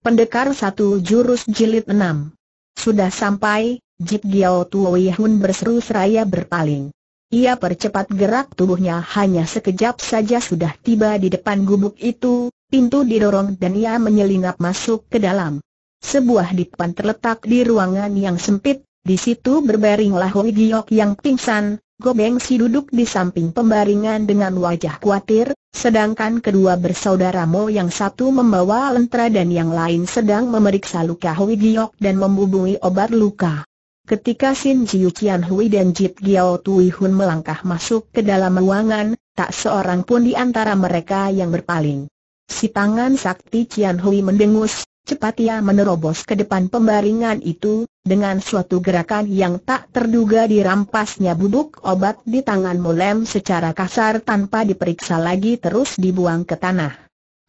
Pendekar satu jurus jilid enam. Sudah sampai, Jip Giao Tuoi Hun berseru seraya berpaling. Ia percepat gerak tubuhnya hanya sekejap saja sudah tiba di depan gubuk itu, pintu didorong dan ia menyelinap masuk ke dalam. Sebuah dipan terletak di ruangan yang sempit, di situ berbaringlah Hoi Giok yang pingsan, Gobeng Si duduk di samping pembaringan dengan wajah khawatir, sedangkan kedua bersaudara Mo yang satu membawa lentera dan yang lain sedang memeriksa luka Hui Giok dan membubungi obat luka. Ketika Sin Jiu Qian Hui dan Jip Giao Tui Hun melangkah masuk ke dalam ruangan, tak seorang pun di antara mereka yang berpaling. Si tangan sakti Qian Hui mendengus, Cepat ia menerobos ke depan pembaringan itu, dengan suatu gerakan yang tak terduga dirampasnya bubuk obat di tangan Molem secara kasar tanpa diperiksa lagi terus dibuang ke tanah.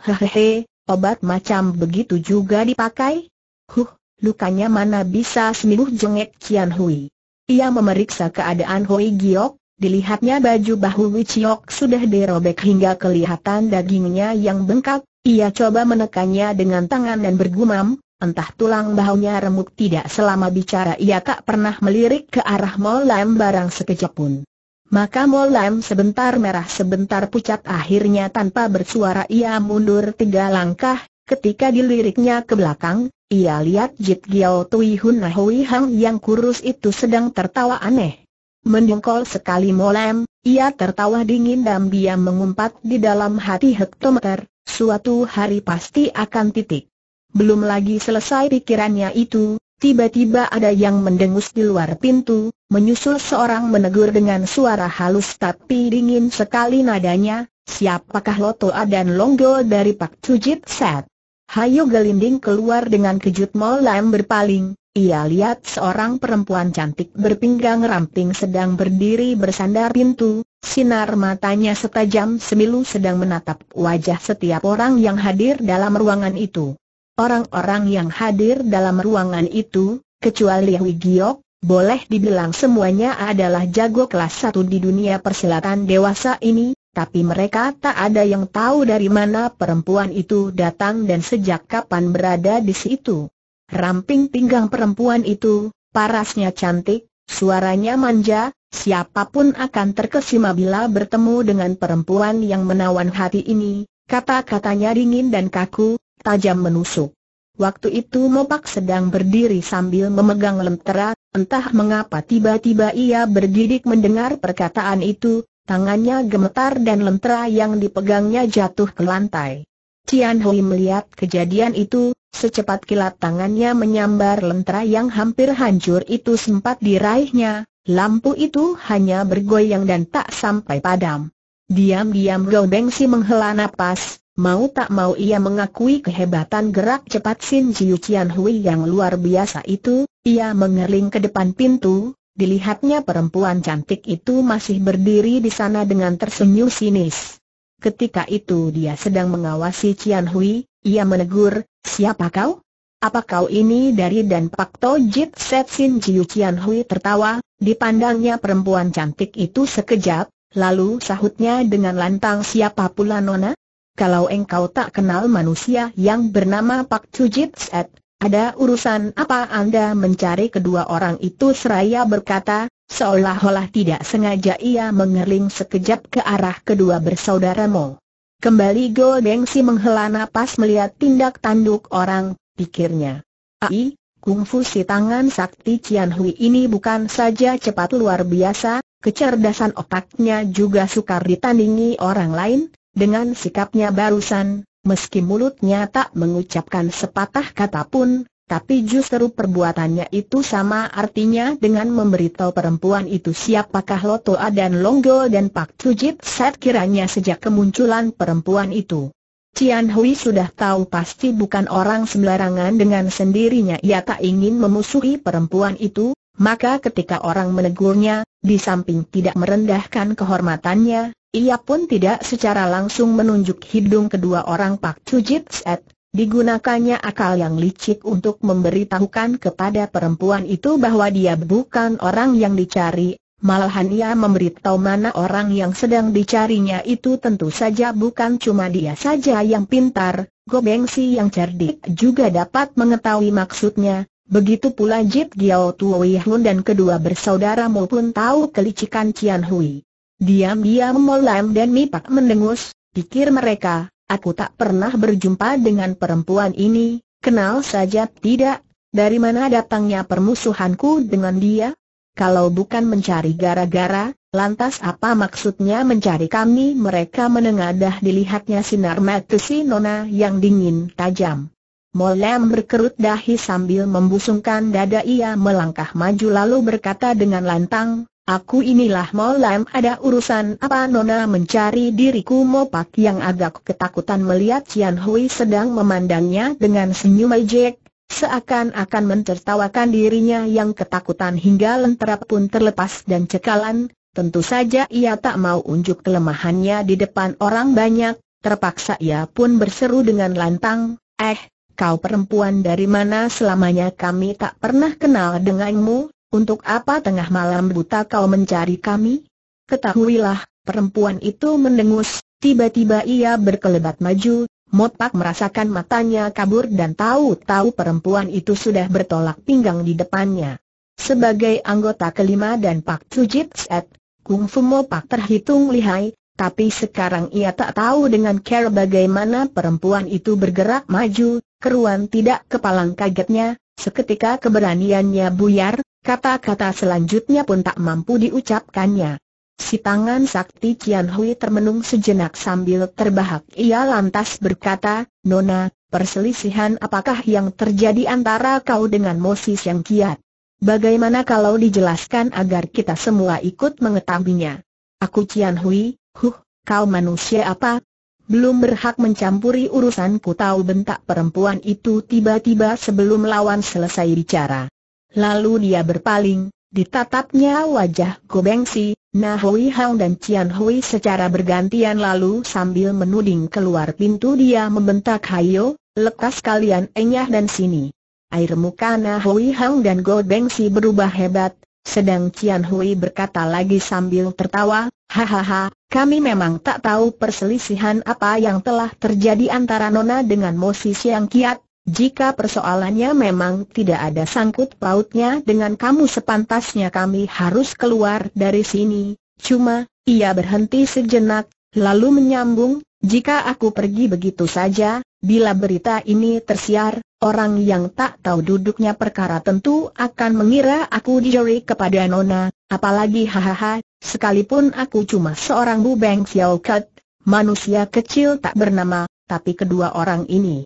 Hehehe, obat macam begitu juga dipakai? Huh, lukanya mana bisa semiluh jengek Kian Hui. Ia memeriksa keadaan Hui Giok, dilihatnya baju bahu Wichiok sudah dirobek hingga kelihatan dagingnya yang bengkak, ia coba menekannya dengan tangan dan bergumam, entah tulang bahunya remuk tidak selama bicara ia tak pernah melirik ke arah Molam barang sekejap pun. Maka Molam sebentar merah sebentar pucat akhirnya tanpa bersuara ia mundur tiga langkah, ketika diliriknya ke belakang, ia lihat Jit Giao Tui Hun Hui Hang yang kurus itu sedang tertawa aneh. Mendungkol sekali Molem, ia tertawa dingin dan dia mengumpat di dalam hati hektometer, Suatu hari pasti akan titik. Belum lagi selesai pikirannya itu, tiba-tiba ada yang mendengus di luar pintu, menyusul seorang menegur dengan suara halus tapi dingin sekali nadanya, siapakah Loto dan Longgo dari Pak Cujit Set? Hayo gelinding keluar dengan kejut Molam berpaling, ia lihat seorang perempuan cantik berpinggang ramping sedang berdiri bersandar pintu, sinar matanya setajam semilu sedang menatap wajah setiap orang yang hadir dalam ruangan itu. Orang-orang yang hadir dalam ruangan itu, kecuali Hui Giok, boleh dibilang semuanya adalah jago kelas satu di dunia persilatan dewasa ini, tapi mereka tak ada yang tahu dari mana perempuan itu datang dan sejak kapan berada di situ ramping pinggang perempuan itu, parasnya cantik, suaranya manja, siapapun akan terkesima bila bertemu dengan perempuan yang menawan hati ini, kata-katanya dingin dan kaku, tajam menusuk. Waktu itu Mopak sedang berdiri sambil memegang lentera, entah mengapa tiba-tiba ia berdiri mendengar perkataan itu, tangannya gemetar dan lentera yang dipegangnya jatuh ke lantai. Tian Hui melihat kejadian itu, Secepat kilat tangannya menyambar lentera yang hampir hancur itu sempat diraihnya, lampu itu hanya bergoyang dan tak sampai padam. Diam-diam Gou Bengsi menghela nafas. mau tak mau ia mengakui kehebatan gerak cepat Sin Jiu Qian Hui yang luar biasa itu, ia mengerling ke depan pintu, dilihatnya perempuan cantik itu masih berdiri di sana dengan tersenyum sinis. Ketika itu dia sedang mengawasi Qian Hui, ia menegur, siapa kau? Apa kau ini dari dan Pak Tojit Setsin Jiu Hui tertawa, dipandangnya perempuan cantik itu sekejap, lalu sahutnya dengan lantang siapa pula nona? Kalau engkau tak kenal manusia yang bernama Pak Tojit Set, ada urusan apa Anda mencari kedua orang itu seraya berkata, seolah-olah tidak sengaja ia mengerling sekejap ke arah kedua bersaudaramu. Kembali Go Si menghela napas melihat tindak tanduk orang, pikirnya. Ai, kungfu si tangan sakti Cian Hui ini bukan saja cepat luar biasa, kecerdasan otaknya juga sukar ditandingi orang lain, dengan sikapnya barusan, meski mulutnya tak mengucapkan sepatah kata pun, tapi justru perbuatannya itu sama artinya dengan memberitahu perempuan itu siapakah Lotoa dan Longgo dan Pak Cujit. Set kiranya sejak kemunculan perempuan itu. Cian Hui sudah tahu pasti bukan orang sembarangan dengan sendirinya ia tak ingin memusuhi perempuan itu, maka ketika orang menegurnya, di samping tidak merendahkan kehormatannya, ia pun tidak secara langsung menunjuk hidung kedua orang Pak Cujit. Set, Digunakannya akal yang licik untuk memberitahukan kepada perempuan itu bahwa dia bukan orang yang dicari, malahan ia memberitahu mana orang yang sedang dicarinya itu tentu saja bukan cuma dia saja yang pintar, Gobengsi yang cerdik juga dapat mengetahui maksudnya, begitu pula Jip Giao Wei Hun dan kedua bersaudaramu pun tahu kelicikan Cian Hui. Diam-diam Molam dan Mipak mendengus, pikir mereka, Aku tak pernah berjumpa dengan perempuan ini, kenal saja tidak, dari mana datangnya permusuhanku dengan dia? Kalau bukan mencari gara-gara, lantas apa maksudnya mencari kami? Mereka menengadah dilihatnya sinar mata si Nona yang dingin tajam. Molem berkerut dahi sambil membusungkan dada ia melangkah maju lalu berkata dengan lantang, Aku inilah Molam ada urusan apa Nona mencari diriku Mopak yang agak ketakutan melihat Cian Hui sedang memandangnya dengan senyum ejek, seakan-akan mentertawakan dirinya yang ketakutan hingga lentera pun terlepas dan cekalan, tentu saja ia tak mau unjuk kelemahannya di depan orang banyak, terpaksa ia pun berseru dengan lantang, eh, kau perempuan dari mana selamanya kami tak pernah kenal denganmu, untuk apa tengah malam buta kau mencari kami? Ketahuilah, perempuan itu mendengus, tiba-tiba ia berkelebat maju, Motak merasakan matanya kabur dan tahu-tahu perempuan itu sudah bertolak pinggang di depannya. Sebagai anggota kelima dan Pak Tujit Set, Kung Fu Mopak terhitung lihai, tapi sekarang ia tak tahu dengan care bagaimana perempuan itu bergerak maju, keruan tidak kepalang kagetnya, seketika keberaniannya buyar, Kata-kata selanjutnya pun tak mampu diucapkannya. Si tangan sakti Cian Hui termenung sejenak sambil terbahak. Ia lantas berkata, Nona, perselisihan apakah yang terjadi antara kau dengan Moses yang kiat? Bagaimana kalau dijelaskan agar kita semua ikut mengetahuinya? Aku Cian Hui, huh, kau manusia apa? Belum berhak mencampuri urusanku tahu bentak perempuan itu tiba-tiba sebelum lawan selesai bicara. Lalu dia berpaling, ditatapnya wajah Gobengsi, Nah Hui Hang dan Cian Hui secara bergantian lalu sambil menuding keluar pintu dia membentak Hayo, lekas kalian enyah dan sini. Air muka Nah Hui Hang dan Gobengsi berubah hebat, sedang Cian Hui berkata lagi sambil tertawa, hahaha, kami memang tak tahu perselisihan apa yang telah terjadi antara Nona dengan Mosis yang Kiat, jika persoalannya memang tidak ada sangkut pautnya dengan kamu sepantasnya kami harus keluar dari sini, cuma, ia berhenti sejenak, lalu menyambung, jika aku pergi begitu saja, bila berita ini tersiar, orang yang tak tahu duduknya perkara tentu akan mengira aku dijori kepada Nona, apalagi hahaha, sekalipun aku cuma seorang bubeng Xiao Kat, manusia kecil tak bernama, tapi kedua orang ini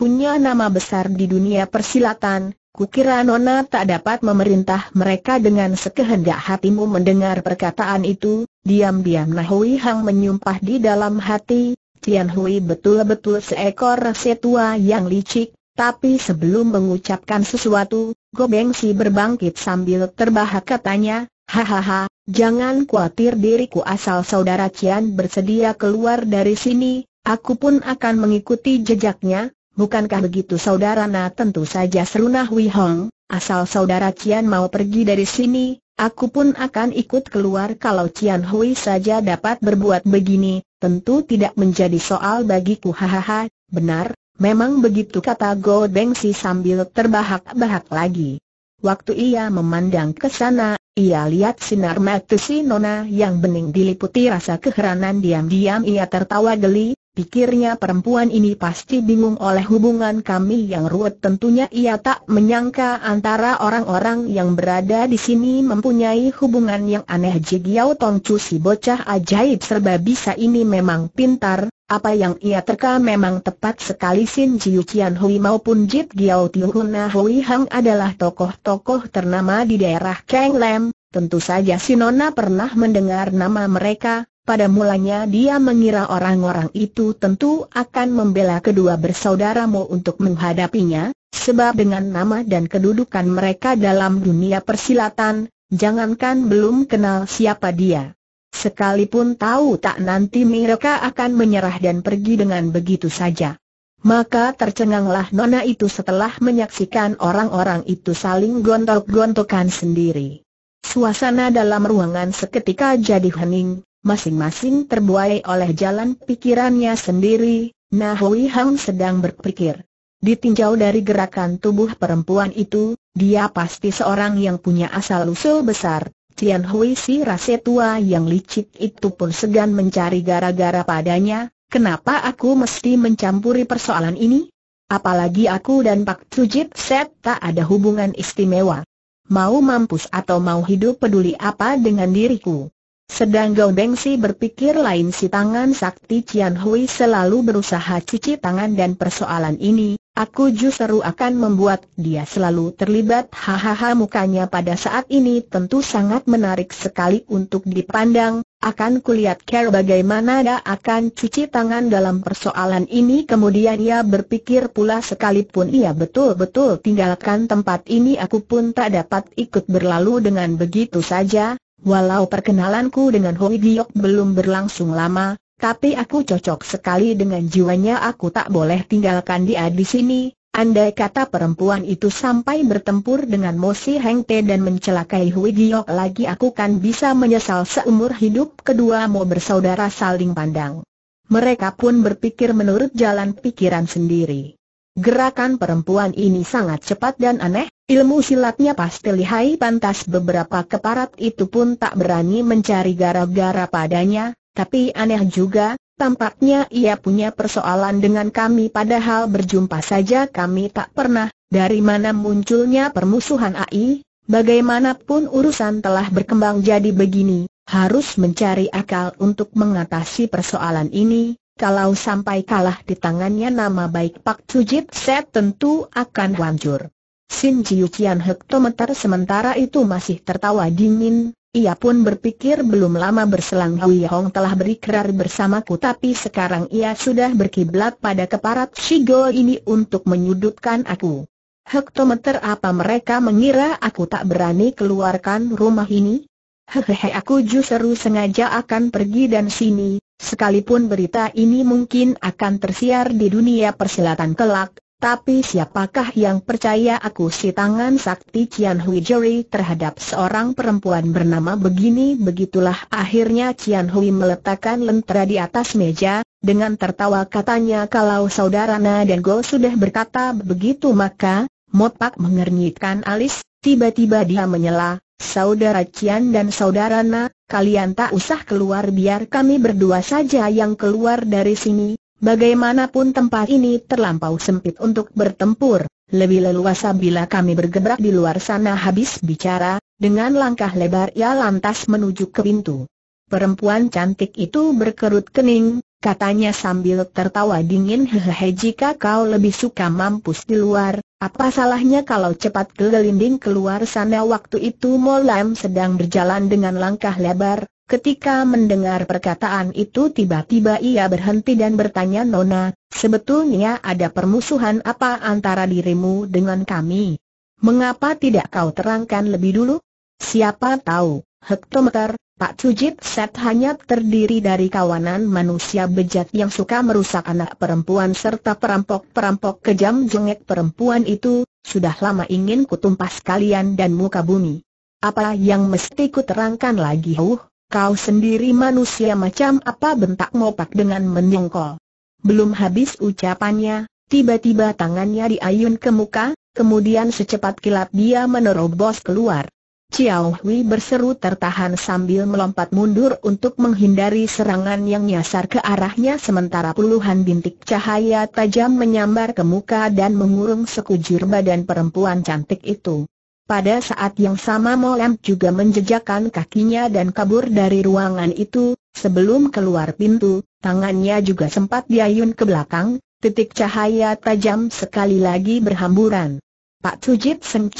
punya nama besar di dunia persilatan, kukira Nona tak dapat memerintah mereka dengan sekehendak hatimu mendengar perkataan itu, diam-diam Nahui Hang menyumpah di dalam hati, Tian Hui betul-betul seekor tua yang licik, tapi sebelum mengucapkan sesuatu, Gobeng Si berbangkit sambil terbahak katanya, Hahaha, jangan khawatir diriku asal saudara Cian bersedia keluar dari sini, aku pun akan mengikuti jejaknya, bukankah begitu saudara Nah tentu saja serunah Wei Hong, asal saudara Cian mau pergi dari sini, aku pun akan ikut keluar kalau Cian Hui saja dapat berbuat begini, tentu tidak menjadi soal bagiku hahaha, benar, memang begitu kata Go Bengsi sambil terbahak-bahak lagi. Waktu ia memandang ke sana, ia lihat sinar mata si Nona yang bening diliputi rasa keheranan diam-diam ia tertawa geli, Pikirnya perempuan ini pasti bingung oleh hubungan kami yang ruwet tentunya ia tak menyangka antara orang-orang yang berada di sini mempunyai hubungan yang aneh Jigiao Tongcu si bocah ajaib serba bisa ini memang pintar, apa yang ia terka memang tepat sekali Sin Jiu Qian Hui maupun Jit Giao Tiuhuna Hui Hang adalah tokoh-tokoh ternama di daerah Kang Lam, tentu saja si Nona pernah mendengar nama mereka, pada mulanya dia mengira orang-orang itu tentu akan membela kedua bersaudaramu untuk menghadapinya, sebab dengan nama dan kedudukan mereka dalam dunia persilatan, jangankan belum kenal siapa dia. Sekalipun tahu tak nanti mereka akan menyerah dan pergi dengan begitu saja. Maka tercenganglah Nona itu setelah menyaksikan orang-orang itu saling gontok-gontokan sendiri. Suasana dalam ruangan seketika jadi hening, masing-masing terbuai oleh jalan pikirannya sendiri, Nah Hui Hang sedang berpikir. Ditinjau dari gerakan tubuh perempuan itu, dia pasti seorang yang punya asal-usul besar. Tian Hui si rase tua yang licik itu pun segan mencari gara-gara padanya, kenapa aku mesti mencampuri persoalan ini? Apalagi aku dan Pak Tujit Set tak ada hubungan istimewa. Mau mampus atau mau hidup peduli apa dengan diriku? Sedang Gao Bengsi berpikir lain si tangan sakti Cian Hui selalu berusaha cuci tangan dan persoalan ini, aku justru akan membuat dia selalu terlibat hahaha mukanya pada saat ini tentu sangat menarik sekali untuk dipandang, akan kulihat care bagaimana dia akan cuci tangan dalam persoalan ini kemudian ia berpikir pula sekalipun ia betul-betul tinggalkan tempat ini aku pun tak dapat ikut berlalu dengan begitu saja, Walau perkenalanku dengan Hoi Giok belum berlangsung lama, tapi aku cocok sekali dengan jiwanya aku tak boleh tinggalkan dia di sini. Andai kata perempuan itu sampai bertempur dengan Mo Si Heng Te dan mencelakai Hui Giok lagi aku kan bisa menyesal seumur hidup kedua Mo bersaudara saling pandang. Mereka pun berpikir menurut jalan pikiran sendiri. Gerakan perempuan ini sangat cepat dan aneh, Ilmu silatnya pasti lihai pantas beberapa keparat itu pun tak berani mencari gara-gara padanya, tapi aneh juga, tampaknya ia punya persoalan dengan kami padahal berjumpa saja kami tak pernah, dari mana munculnya permusuhan AI, bagaimanapun urusan telah berkembang jadi begini, harus mencari akal untuk mengatasi persoalan ini, kalau sampai kalah di tangannya nama baik Pak Cujit Set tentu akan hancur. Sin Jiu Kian hektometer sementara itu masih tertawa dingin, ia pun berpikir belum lama berselang Hui Hong telah berikrar bersamaku tapi sekarang ia sudah berkiblat pada keparat Shigo ini untuk menyudutkan aku. Hektometer apa mereka mengira aku tak berani keluarkan rumah ini? Hehehe aku justru sengaja akan pergi dan sini, sekalipun berita ini mungkin akan tersiar di dunia persilatan kelak, tapi siapakah yang percaya aku si tangan sakti Cian Hui Jeri terhadap seorang perempuan bernama begini begitulah akhirnya Cian Hui meletakkan lentera di atas meja, dengan tertawa katanya kalau saudara Na dan Go sudah berkata begitu maka, Motak mengernyitkan alis, tiba-tiba dia menyela, saudara Cian dan saudara Na, kalian tak usah keluar biar kami berdua saja yang keluar dari sini, Bagaimanapun tempat ini terlampau sempit untuk bertempur, lebih leluasa bila kami bergerak di luar sana habis bicara, dengan langkah lebar ia lantas menuju ke pintu. Perempuan cantik itu berkerut kening, katanya sambil tertawa dingin hehehe jika kau lebih suka mampus di luar, apa salahnya kalau cepat gelinding keluar sana waktu itu Molam sedang berjalan dengan langkah lebar, Ketika mendengar perkataan itu tiba-tiba ia berhenti dan bertanya Nona, sebetulnya ada permusuhan apa antara dirimu dengan kami? Mengapa tidak kau terangkan lebih dulu? Siapa tahu, hektometer, Pak Cujit Set hanya terdiri dari kawanan manusia bejat yang suka merusak anak perempuan serta perampok-perampok kejam jengek perempuan itu, sudah lama ingin kutumpas kalian dan muka bumi. Apa yang mesti kuterangkan lagi huh? Kau sendiri manusia macam apa bentak Mopak dengan menyongkol. Belum habis ucapannya, tiba-tiba tangannya diayun ke muka, kemudian secepat kilat dia menerobos keluar. Chiao Hui berseru tertahan sambil melompat mundur untuk menghindari serangan yang nyasar ke arahnya sementara puluhan bintik cahaya tajam menyambar ke muka dan mengurung sekujur badan perempuan cantik itu. Pada saat yang sama Molem juga menjejakkan kakinya dan kabur dari ruangan itu, sebelum keluar pintu, tangannya juga sempat diayun ke belakang, titik cahaya tajam sekali lagi berhamburan. Pak Sujit Seng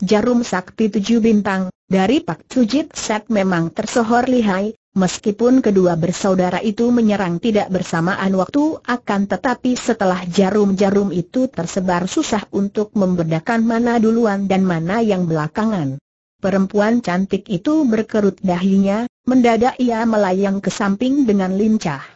jarum sakti tujuh bintang, dari Pak Sujit Set memang tersohor lihai, Meskipun kedua bersaudara itu menyerang tidak bersamaan waktu akan tetapi setelah jarum-jarum itu tersebar susah untuk membedakan mana duluan dan mana yang belakangan. Perempuan cantik itu berkerut dahinya, mendadak ia melayang ke samping dengan lincah.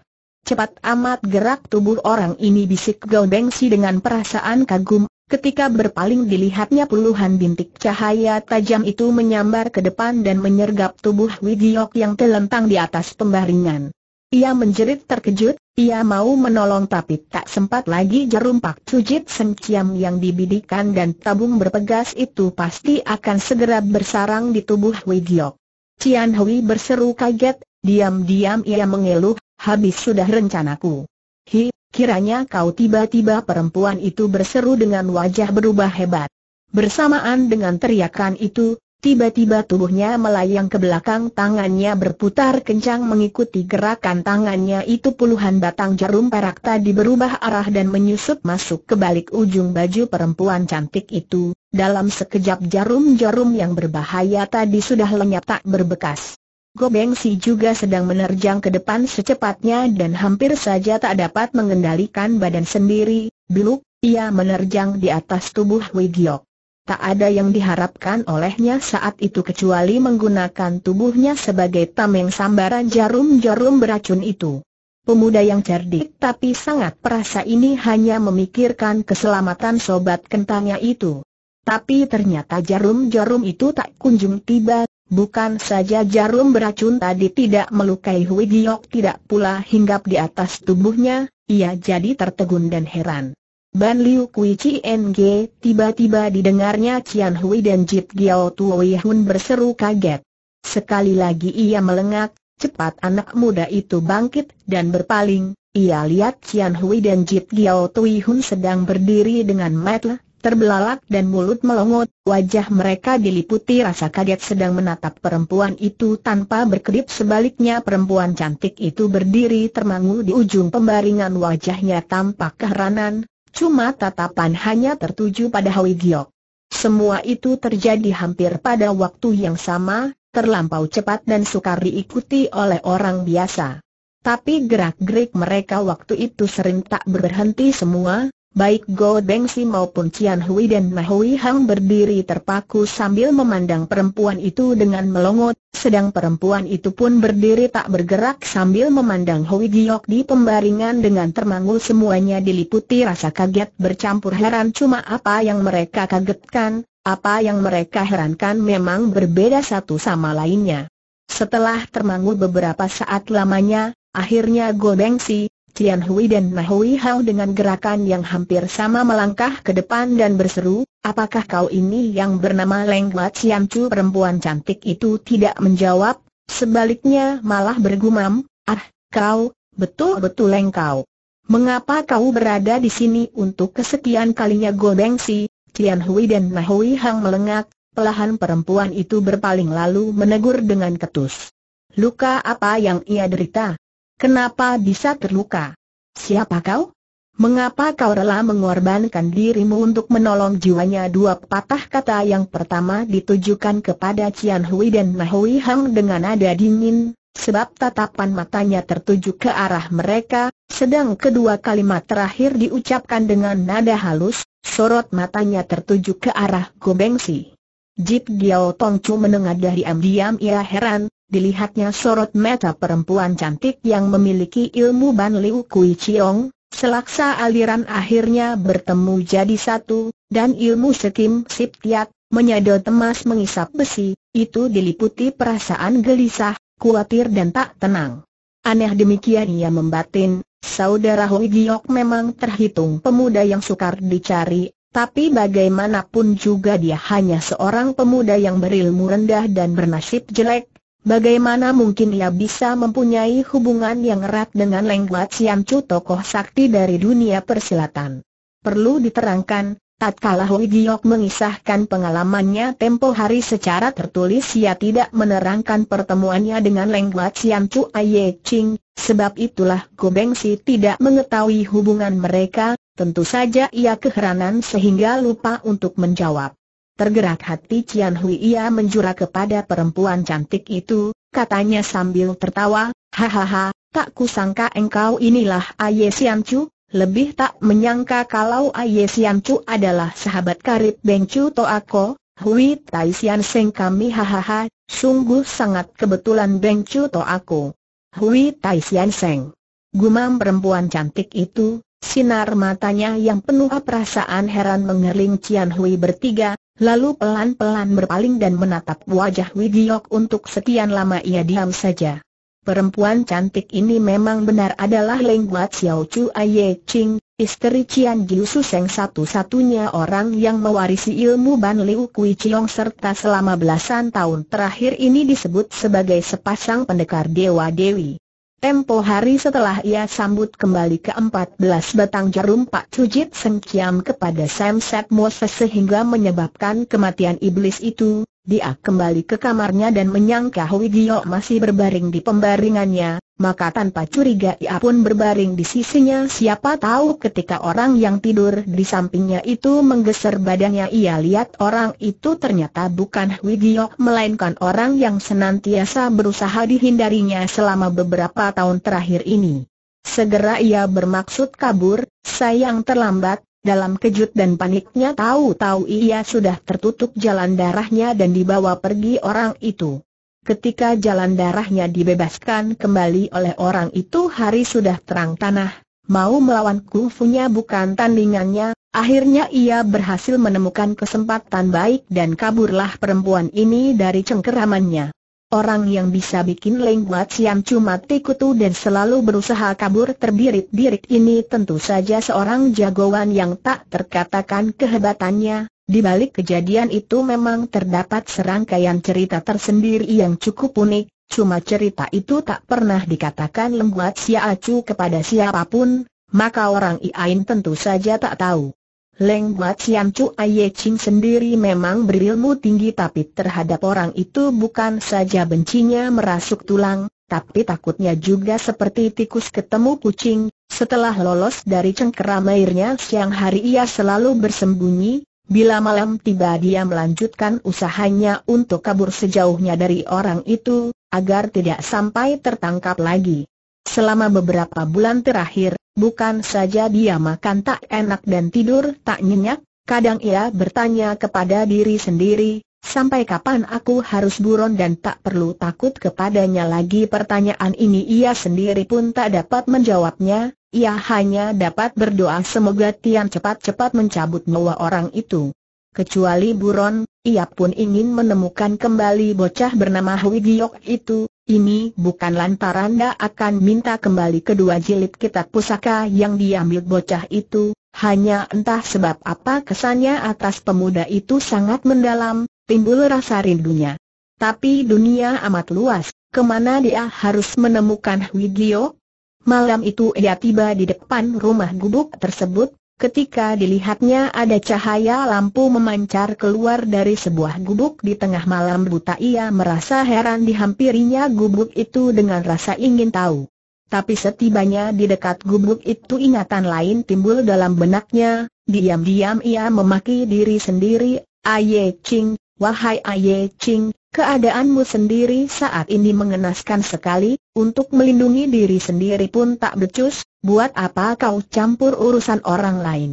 Cepat amat gerak tubuh orang ini bisik Gaudengsi dengan perasaan kagum, Ketika berpaling dilihatnya puluhan bintik cahaya tajam itu menyambar ke depan dan menyergap tubuh Widiok yang telentang di atas pembaringan. Ia menjerit terkejut, ia mau menolong tapi tak sempat lagi jarum pak cujit senciam yang dibidikan dan tabung berpegas itu pasti akan segera bersarang di tubuh Widiok. Cian Hui berseru kaget, diam-diam ia mengeluh, habis sudah rencanaku. Hi, Kiranya kau tiba-tiba perempuan itu berseru dengan wajah berubah hebat. Bersamaan dengan teriakan itu, tiba-tiba tubuhnya melayang ke belakang tangannya berputar kencang mengikuti gerakan tangannya itu puluhan batang jarum perak tadi berubah arah dan menyusup masuk ke balik ujung baju perempuan cantik itu, dalam sekejap jarum-jarum yang berbahaya tadi sudah lenyap tak berbekas. Gobeng Si juga sedang menerjang ke depan secepatnya dan hampir saja tak dapat mengendalikan badan sendiri, biluk, ia menerjang di atas tubuh Wigiok. Tak ada yang diharapkan olehnya saat itu kecuali menggunakan tubuhnya sebagai tameng sambaran jarum-jarum beracun itu. Pemuda yang cerdik tapi sangat perasa ini hanya memikirkan keselamatan sobat kentangnya itu. Tapi ternyata jarum-jarum itu tak kunjung tiba, Bukan saja jarum beracun tadi tidak melukai Hui Giok tidak pula hinggap di atas tubuhnya, ia jadi tertegun dan heran. Ban Liu Kui Chi NG tiba-tiba didengarnya Cian Hui dan Jit Giao Tuo Wei Hun berseru kaget. Sekali lagi ia melengak, cepat anak muda itu bangkit dan berpaling, ia lihat Cian Hui dan Jit Giao Tuo Tui Hun sedang berdiri dengan matlah terbelalak dan mulut melongot, wajah mereka diliputi rasa kaget sedang menatap perempuan itu tanpa berkedip sebaliknya perempuan cantik itu berdiri termangu di ujung pembaringan wajahnya tampak keheranan, cuma tatapan hanya tertuju pada Hawi Giok. Semua itu terjadi hampir pada waktu yang sama, terlampau cepat dan sukar diikuti oleh orang biasa. Tapi gerak-gerik mereka waktu itu sering tak berhenti semua, baik Go Bengsi maupun Cian Hui dan Ma Hang berdiri terpaku sambil memandang perempuan itu dengan melongot, sedang perempuan itu pun berdiri tak bergerak sambil memandang Hui Giok di pembaringan dengan termangu semuanya diliputi rasa kaget bercampur heran cuma apa yang mereka kagetkan, apa yang mereka herankan memang berbeda satu sama lainnya. Setelah termangu beberapa saat lamanya, akhirnya Go Bengsi, Tian Hui dan Nahui hau Hao dengan gerakan yang hampir sama melangkah ke depan dan berseru, apakah kau ini yang bernama Leng Wat Siam Chu perempuan cantik itu tidak menjawab, sebaliknya malah bergumam, ah, kau, betul-betul lengkau. Mengapa kau berada di sini untuk kesekian kalinya Go si?" Tian Hui dan Nahui Hao Hang melengak, pelahan perempuan itu berpaling lalu menegur dengan ketus. Luka apa yang ia derita? Kenapa bisa terluka? Siapa kau? Mengapa kau rela mengorbankan dirimu untuk menolong jiwanya? Dua patah kata yang pertama ditujukan kepada Cian Hui dan Nahui Hang dengan nada dingin, sebab tatapan matanya tertuju ke arah mereka, sedang kedua kalimat terakhir diucapkan dengan nada halus, sorot matanya tertuju ke arah Gobengsi. Jip Giao Tong Chu menengadah diam-diam ia heran, dilihatnya sorot mata perempuan cantik yang memiliki ilmu Ban Liu Kui Chiong, selaksa aliran akhirnya bertemu jadi satu, dan ilmu setim Sip Tiat, menyedot emas mengisap besi, itu diliputi perasaan gelisah, khawatir dan tak tenang. Aneh demikian ia membatin, saudara Hui Giok memang terhitung pemuda yang sukar dicari tapi bagaimanapun juga dia hanya seorang pemuda yang berilmu rendah dan bernasib jelek, Bagaimana mungkin ia bisa mempunyai hubungan yang erat dengan Leng Xian Chu tokoh sakti dari dunia persilatan? Perlu diterangkan, tatkala Hui Giok mengisahkan pengalamannya tempo hari secara tertulis ia tidak menerangkan pertemuannya dengan Leng Xian Chu Aye Ching, sebab itulah Beng Si tidak mengetahui hubungan mereka, tentu saja ia keheranan sehingga lupa untuk menjawab. Tergerak hati Cian Hui ia menjurah kepada perempuan cantik itu, katanya sambil tertawa, hahaha, tak kusangka engkau inilah Aye Sian Chu, lebih tak menyangka kalau Aye Sian Chu adalah sahabat karib Beng Chu Toako, Hui Tai Sian Seng kami hahaha, sungguh sangat kebetulan Beng Chu Toako. Hui Tai Sian Seng. Gumam perempuan cantik itu, Sinar matanya yang penuh perasaan heran mengerling Cian Hui bertiga, lalu pelan-pelan berpaling dan menatap wajah Widiok untuk sekian lama ia diam saja. Perempuan cantik ini memang benar adalah Leng Guat Xiao Chu Aye Ching, istri Cian Giu Seng satu-satunya orang yang mewarisi ilmu Ban Liu Kui Chiong serta selama belasan tahun terakhir ini disebut sebagai sepasang pendekar Dewa Dewi. Tempo hari setelah ia sambut kembali ke empat belas batang jarum Pak Cujit Sengkiam kepada Sam Set Moses sehingga menyebabkan kematian iblis itu, dia kembali ke kamarnya dan menyangka Hui masih berbaring di pembaringannya, maka tanpa curiga ia pun berbaring di sisinya siapa tahu ketika orang yang tidur di sampingnya itu menggeser badannya ia lihat orang itu ternyata bukan Hui melainkan orang yang senantiasa berusaha dihindarinya selama beberapa tahun terakhir ini. Segera ia bermaksud kabur, sayang terlambat, dalam kejut dan paniknya tahu-tahu ia sudah tertutup jalan darahnya dan dibawa pergi orang itu. Ketika jalan darahnya dibebaskan kembali oleh orang itu hari sudah terang tanah, mau melawan kungfunya bukan tandingannya, akhirnya ia berhasil menemukan kesempatan baik dan kaburlah perempuan ini dari cengkeramannya. Orang yang bisa bikin Leng Hua Siam cuma tikutu dan selalu berusaha kabur terbirit-birit ini tentu saja seorang jagoan yang tak terkatakan kehebatannya. Di balik kejadian itu memang terdapat serangkaian cerita tersendiri yang cukup unik, cuma cerita itu tak pernah dikatakan Leng Hua ya Chiam kepada siapapun, maka orang Iain tentu saja tak tahu. Leng Ma Chiam Chu Aye Ching sendiri memang berilmu tinggi tapi terhadap orang itu bukan saja bencinya merasuk tulang, tapi takutnya juga seperti tikus ketemu kucing, setelah lolos dari cengkeram airnya siang hari ia selalu bersembunyi, bila malam tiba dia melanjutkan usahanya untuk kabur sejauhnya dari orang itu, agar tidak sampai tertangkap lagi. Selama beberapa bulan terakhir, bukan saja dia makan tak enak dan tidur tak nyenyak, kadang ia bertanya kepada diri sendiri, sampai kapan aku harus buron dan tak perlu takut kepadanya lagi pertanyaan ini ia sendiri pun tak dapat menjawabnya, ia hanya dapat berdoa semoga Tian cepat-cepat mencabut nyawa orang itu. Kecuali buron, ia pun ingin menemukan kembali bocah bernama Hui Giok itu, ini bukan lantaran dia akan minta kembali kedua jilid kitab pusaka yang diambil bocah itu, hanya entah sebab apa kesannya atas pemuda itu sangat mendalam, timbul rasa rindunya. Tapi dunia amat luas, kemana dia harus menemukan Widio? Malam itu ia tiba di depan rumah gubuk tersebut, Ketika dilihatnya ada cahaya lampu memancar keluar dari sebuah gubuk di tengah malam buta ia merasa heran dihampirinya gubuk itu dengan rasa ingin tahu. Tapi setibanya di dekat gubuk itu ingatan lain timbul dalam benaknya, diam-diam ia memaki diri sendiri, Aye Ching, wahai Aye Ching, Keadaanmu sendiri saat ini mengenaskan sekali, untuk melindungi diri sendiri pun tak becus, buat apa kau campur urusan orang lain.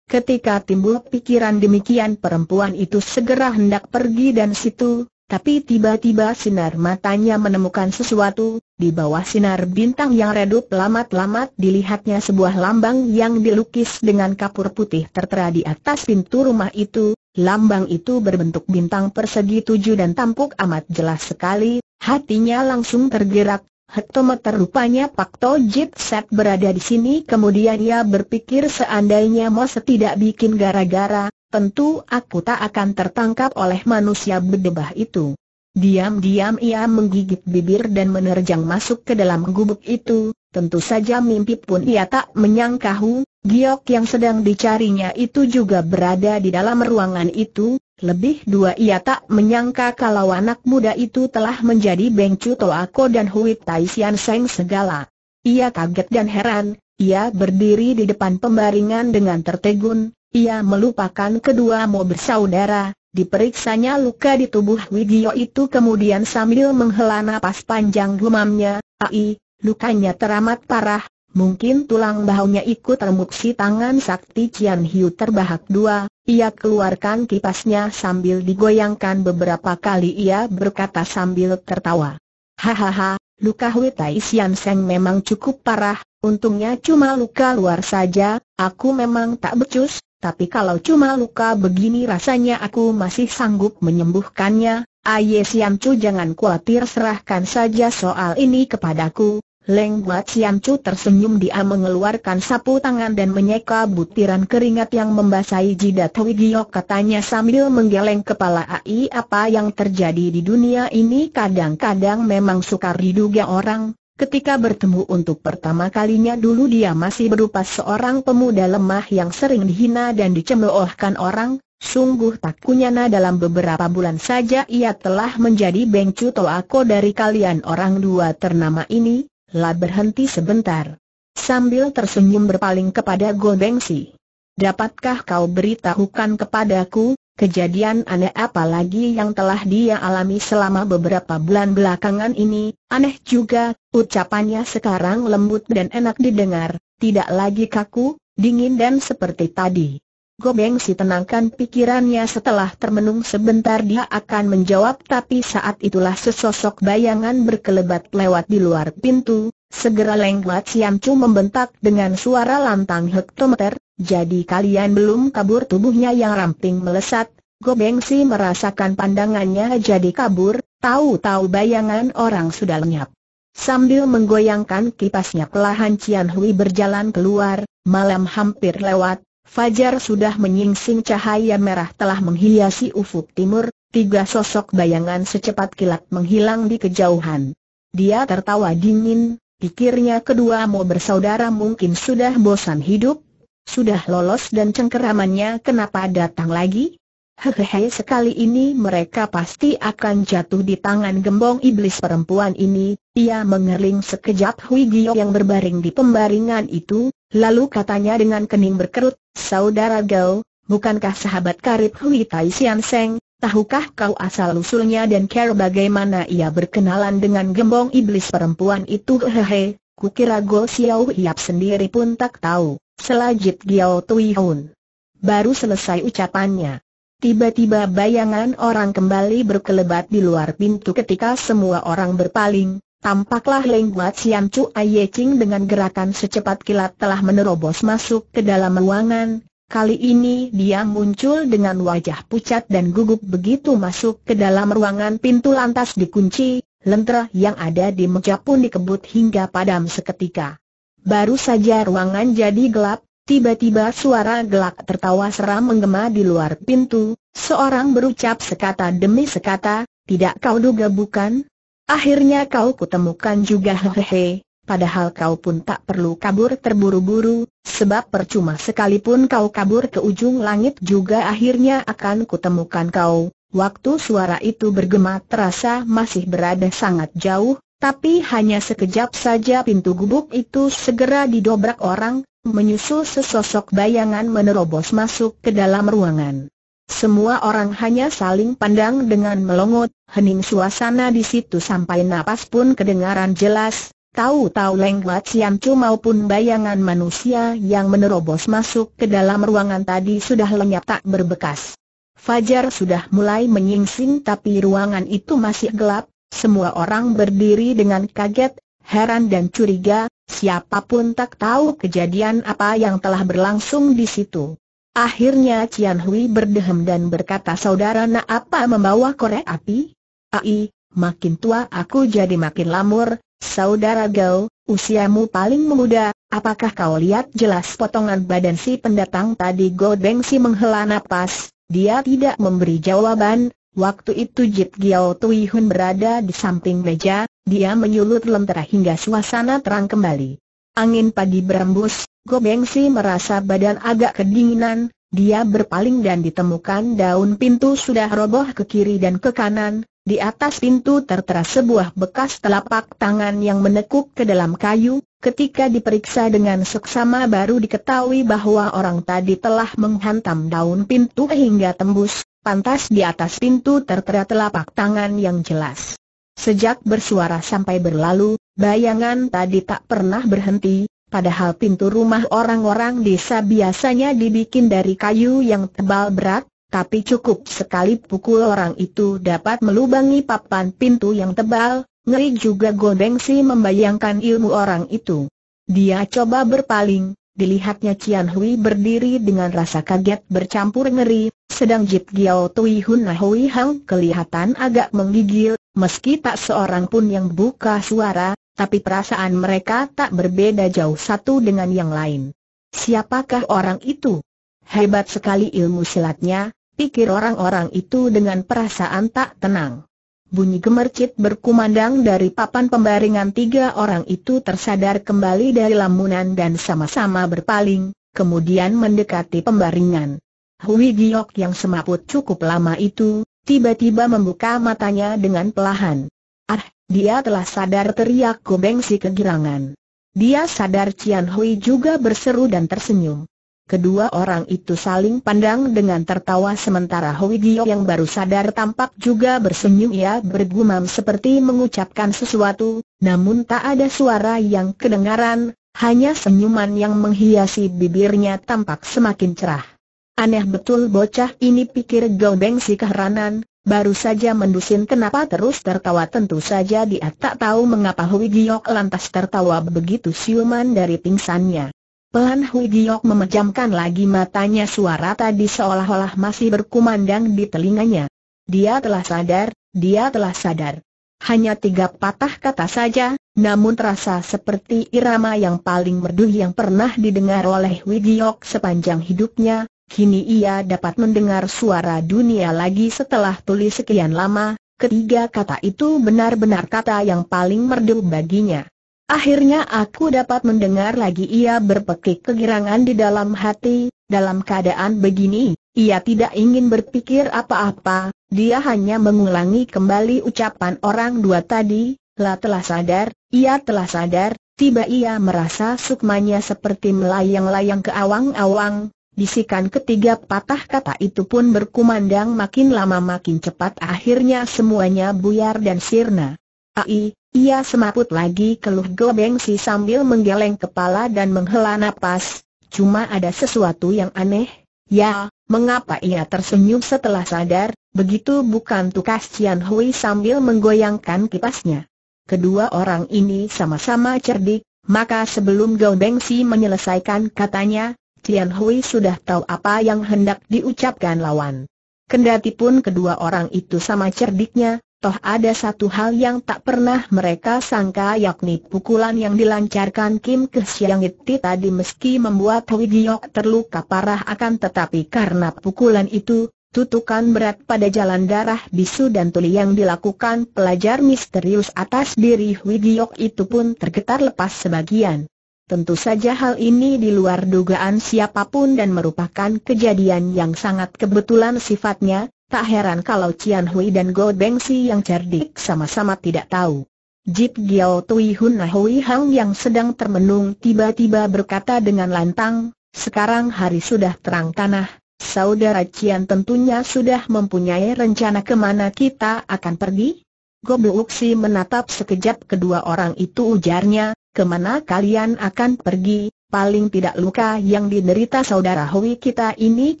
Ketika timbul pikiran demikian perempuan itu segera hendak pergi dan situ, tapi tiba-tiba sinar matanya menemukan sesuatu, di bawah sinar bintang yang redup lamat-lamat dilihatnya sebuah lambang yang dilukis dengan kapur putih tertera di atas pintu rumah itu. Lambang itu berbentuk bintang persegi tujuh dan tampuk amat jelas sekali, hatinya langsung tergerak. Hektometer rupanya Pak Tojit Set berada di sini kemudian ia berpikir seandainya Mos tidak bikin gara-gara, tentu aku tak akan tertangkap oleh manusia berdebah itu. Diam-diam ia menggigit bibir dan menerjang masuk ke dalam gubuk itu, tentu saja mimpi pun ia tak menyangkahu, giok yang sedang dicarinya itu juga berada di dalam ruangan itu, lebih dua ia tak menyangka kalau anak muda itu telah menjadi Beng Chu Toako dan Hui Tai Seng segala. Ia kaget dan heran, ia berdiri di depan pembaringan dengan tertegun, ia melupakan kedua mau bersaudara, Diperiksanya luka di tubuh Wigio itu kemudian sambil menghela napas panjang gumamnya, ai, lukanya teramat parah, mungkin tulang bahunya ikut si tangan sakti Cian Hiu terbahak dua, ia keluarkan kipasnya sambil digoyangkan beberapa kali ia berkata sambil tertawa. Hahaha, luka Hui Tai Sian Seng memang cukup parah, untungnya cuma luka luar saja, aku memang tak becus, tapi kalau cuma luka begini rasanya aku masih sanggup menyembuhkannya, Aye Siam Chu jangan khawatir serahkan saja soal ini kepadaku. Leng Buat Siam Chu tersenyum dia mengeluarkan sapu tangan dan menyeka butiran keringat yang membasahi jidat Hui katanya sambil menggeleng kepala Ai apa yang terjadi di dunia ini kadang-kadang memang sukar diduga ya orang, Ketika bertemu untuk pertama kalinya dulu dia masih berupa seorang pemuda lemah yang sering dihina dan dicemoohkan orang, sungguh tak kunyana dalam beberapa bulan saja ia telah menjadi bengcu toako dari kalian orang dua ternama ini, lah berhenti sebentar. Sambil tersenyum berpaling kepada Gobengsi. Dapatkah kau beritahukan kepadaku, Kejadian aneh apa lagi yang telah dia alami selama beberapa bulan belakangan ini, aneh juga, ucapannya sekarang lembut dan enak didengar, tidak lagi kaku, dingin dan seperti tadi. Gobeng si tenangkan pikirannya setelah termenung sebentar dia akan menjawab tapi saat itulah sesosok bayangan berkelebat lewat di luar pintu, segera Siam cu membentak dengan suara lantang hektometer, jadi kalian belum kabur tubuhnya yang ramping melesat, Gobengsi merasakan pandangannya jadi kabur, tahu-tahu bayangan orang sudah lenyap. Sambil menggoyangkan kipasnya pelahan Cian Hui berjalan keluar, malam hampir lewat, fajar sudah menyingsing cahaya merah telah menghiasi ufuk timur, tiga sosok bayangan secepat kilat menghilang di kejauhan. Dia tertawa dingin, pikirnya kedua mau bersaudara mungkin sudah bosan hidup, sudah lolos dan cengkeramannya kenapa datang lagi? Hehehe sekali ini mereka pasti akan jatuh di tangan gembong iblis perempuan ini Ia mengerling sekejap Hui Gio yang berbaring di pembaringan itu Lalu katanya dengan kening berkerut Saudara Gao, bukankah sahabat karib Hui Tai Sian Seng Tahukah kau asal-usulnya dan care bagaimana ia berkenalan dengan gembong iblis perempuan itu hehehe Kukira gol Xiao Hiap sendiri pun tak tahu, selajit Giao Tui Hun. Baru selesai ucapannya. Tiba-tiba bayangan orang kembali berkelebat di luar pintu ketika semua orang berpaling, tampaklah Leng Guat Siam Chu Aye Ching dengan gerakan secepat kilat telah menerobos masuk ke dalam ruangan, kali ini dia muncul dengan wajah pucat dan gugup begitu masuk ke dalam ruangan pintu lantas dikunci, Lentera yang ada di meja pun dikebut hingga padam seketika. Baru saja ruangan jadi gelap, tiba-tiba suara gelak tertawa seram menggema di luar pintu, seorang berucap sekata demi sekata, tidak kau duga bukan? Akhirnya kau kutemukan juga hehehe. Padahal kau pun tak perlu kabur terburu-buru, sebab percuma sekalipun kau kabur ke ujung langit juga akhirnya akan kutemukan kau. Waktu suara itu bergema terasa masih berada sangat jauh, tapi hanya sekejap saja pintu gubuk itu segera didobrak orang, menyusul sesosok bayangan menerobos masuk ke dalam ruangan. Semua orang hanya saling pandang dengan melongot, hening suasana di situ sampai napas pun kedengaran jelas, tahu-tahu lengguat cuma pun bayangan manusia yang menerobos masuk ke dalam ruangan tadi sudah lenyap tak berbekas. Fajar sudah mulai menyingsing tapi ruangan itu masih gelap, semua orang berdiri dengan kaget, heran dan curiga, siapapun tak tahu kejadian apa yang telah berlangsung di situ. Akhirnya Cian Hui berdehem dan berkata saudara nak apa membawa korek api? Ai, makin tua aku jadi makin lamur, saudara gau, usiamu paling muda, apakah kau lihat jelas potongan badan si pendatang tadi Godeng Si menghela napas, dia tidak memberi jawaban, waktu itu Jit Giao Tui Hun berada di samping meja, dia menyulut lentera hingga suasana terang kembali. Angin pagi berembus, Gobengsi merasa badan agak kedinginan, dia berpaling dan ditemukan daun pintu sudah roboh ke kiri dan ke kanan, di atas pintu tertera sebuah bekas telapak tangan yang menekuk ke dalam kayu, Ketika diperiksa dengan seksama baru diketahui bahwa orang tadi telah menghantam daun pintu hingga tembus, pantas di atas pintu tertera telapak tangan yang jelas. Sejak bersuara sampai berlalu, bayangan tadi tak pernah berhenti, padahal pintu rumah orang-orang desa biasanya dibikin dari kayu yang tebal berat, tapi cukup sekali pukul orang itu dapat melubangi papan pintu yang tebal, Ngeri juga Gobeng Si membayangkan ilmu orang itu. Dia coba berpaling, dilihatnya Cian Hui berdiri dengan rasa kaget bercampur ngeri, sedang Jip Giao Tui Hun Hui Hang kelihatan agak menggigil, meski tak seorang pun yang buka suara, tapi perasaan mereka tak berbeda jauh satu dengan yang lain. Siapakah orang itu? Hebat sekali ilmu silatnya, pikir orang-orang itu dengan perasaan tak tenang. Bunyi gemercit berkumandang dari papan pembaringan tiga orang itu tersadar kembali dari lamunan dan sama-sama berpaling, kemudian mendekati pembaringan. Hui Giok yang semaput cukup lama itu, tiba-tiba membuka matanya dengan pelahan. Ah, dia telah sadar teriak gobeng si kegirangan. Dia sadar Cian Hui juga berseru dan tersenyum. Kedua orang itu saling pandang dengan tertawa sementara Hui Gio yang baru sadar tampak juga bersenyum ia bergumam seperti mengucapkan sesuatu, namun tak ada suara yang kedengaran, hanya senyuman yang menghiasi bibirnya tampak semakin cerah. Aneh betul bocah ini pikir Gao Beng si keheranan, baru saja mendusin kenapa terus tertawa tentu saja dia tak tahu mengapa Hui Giok lantas tertawa begitu siuman dari pingsannya. Pelan Hui Giok memejamkan lagi matanya suara tadi seolah-olah masih berkumandang di telinganya. Dia telah sadar, dia telah sadar. Hanya tiga patah kata saja, namun terasa seperti irama yang paling merdu yang pernah didengar oleh Giok sepanjang hidupnya, kini ia dapat mendengar suara dunia lagi setelah tulis sekian lama, ketiga kata itu benar-benar kata yang paling merdu baginya. Akhirnya aku dapat mendengar lagi ia berpekik kegirangan di dalam hati, dalam keadaan begini, ia tidak ingin berpikir apa-apa, dia hanya mengulangi kembali ucapan orang dua tadi, lah telah sadar, ia telah sadar, tiba ia merasa sukmanya seperti melayang-layang ke awang-awang, Bisikan ketiga patah kata itu pun berkumandang makin lama makin cepat akhirnya semuanya buyar dan sirna. Aih! Ia semaput lagi keluh gobeng si sambil menggeleng kepala dan menghela nafas. cuma ada sesuatu yang aneh, ya, mengapa ia tersenyum setelah sadar, begitu bukan tukas Cian Hui sambil menggoyangkan kipasnya. Kedua orang ini sama-sama cerdik, maka sebelum Gao Si menyelesaikan katanya, Cian Hui sudah tahu apa yang hendak diucapkan lawan. Kendati pun kedua orang itu sama cerdiknya, toh ada satu hal yang tak pernah mereka sangka yakni pukulan yang dilancarkan Kim ke Siang Iti tadi meski membuat Hui Giok terluka parah akan tetapi karena pukulan itu, tutukan berat pada jalan darah bisu dan tuli yang dilakukan pelajar misterius atas diri Hui Giok itu pun tergetar lepas sebagian. Tentu saja hal ini di luar dugaan siapapun dan merupakan kejadian yang sangat kebetulan sifatnya, Tak heran kalau Cian Hui dan Go Bengsi yang cerdik sama-sama tidak tahu. Jip Giao Tui Hun Hui Hang yang sedang termenung tiba-tiba berkata dengan lantang, sekarang hari sudah terang tanah, saudara Cian tentunya sudah mempunyai rencana kemana kita akan pergi? Go Gobluuksi menatap sekejap kedua orang itu ujarnya, kemana kalian akan pergi, paling tidak luka yang diderita saudara Hui kita ini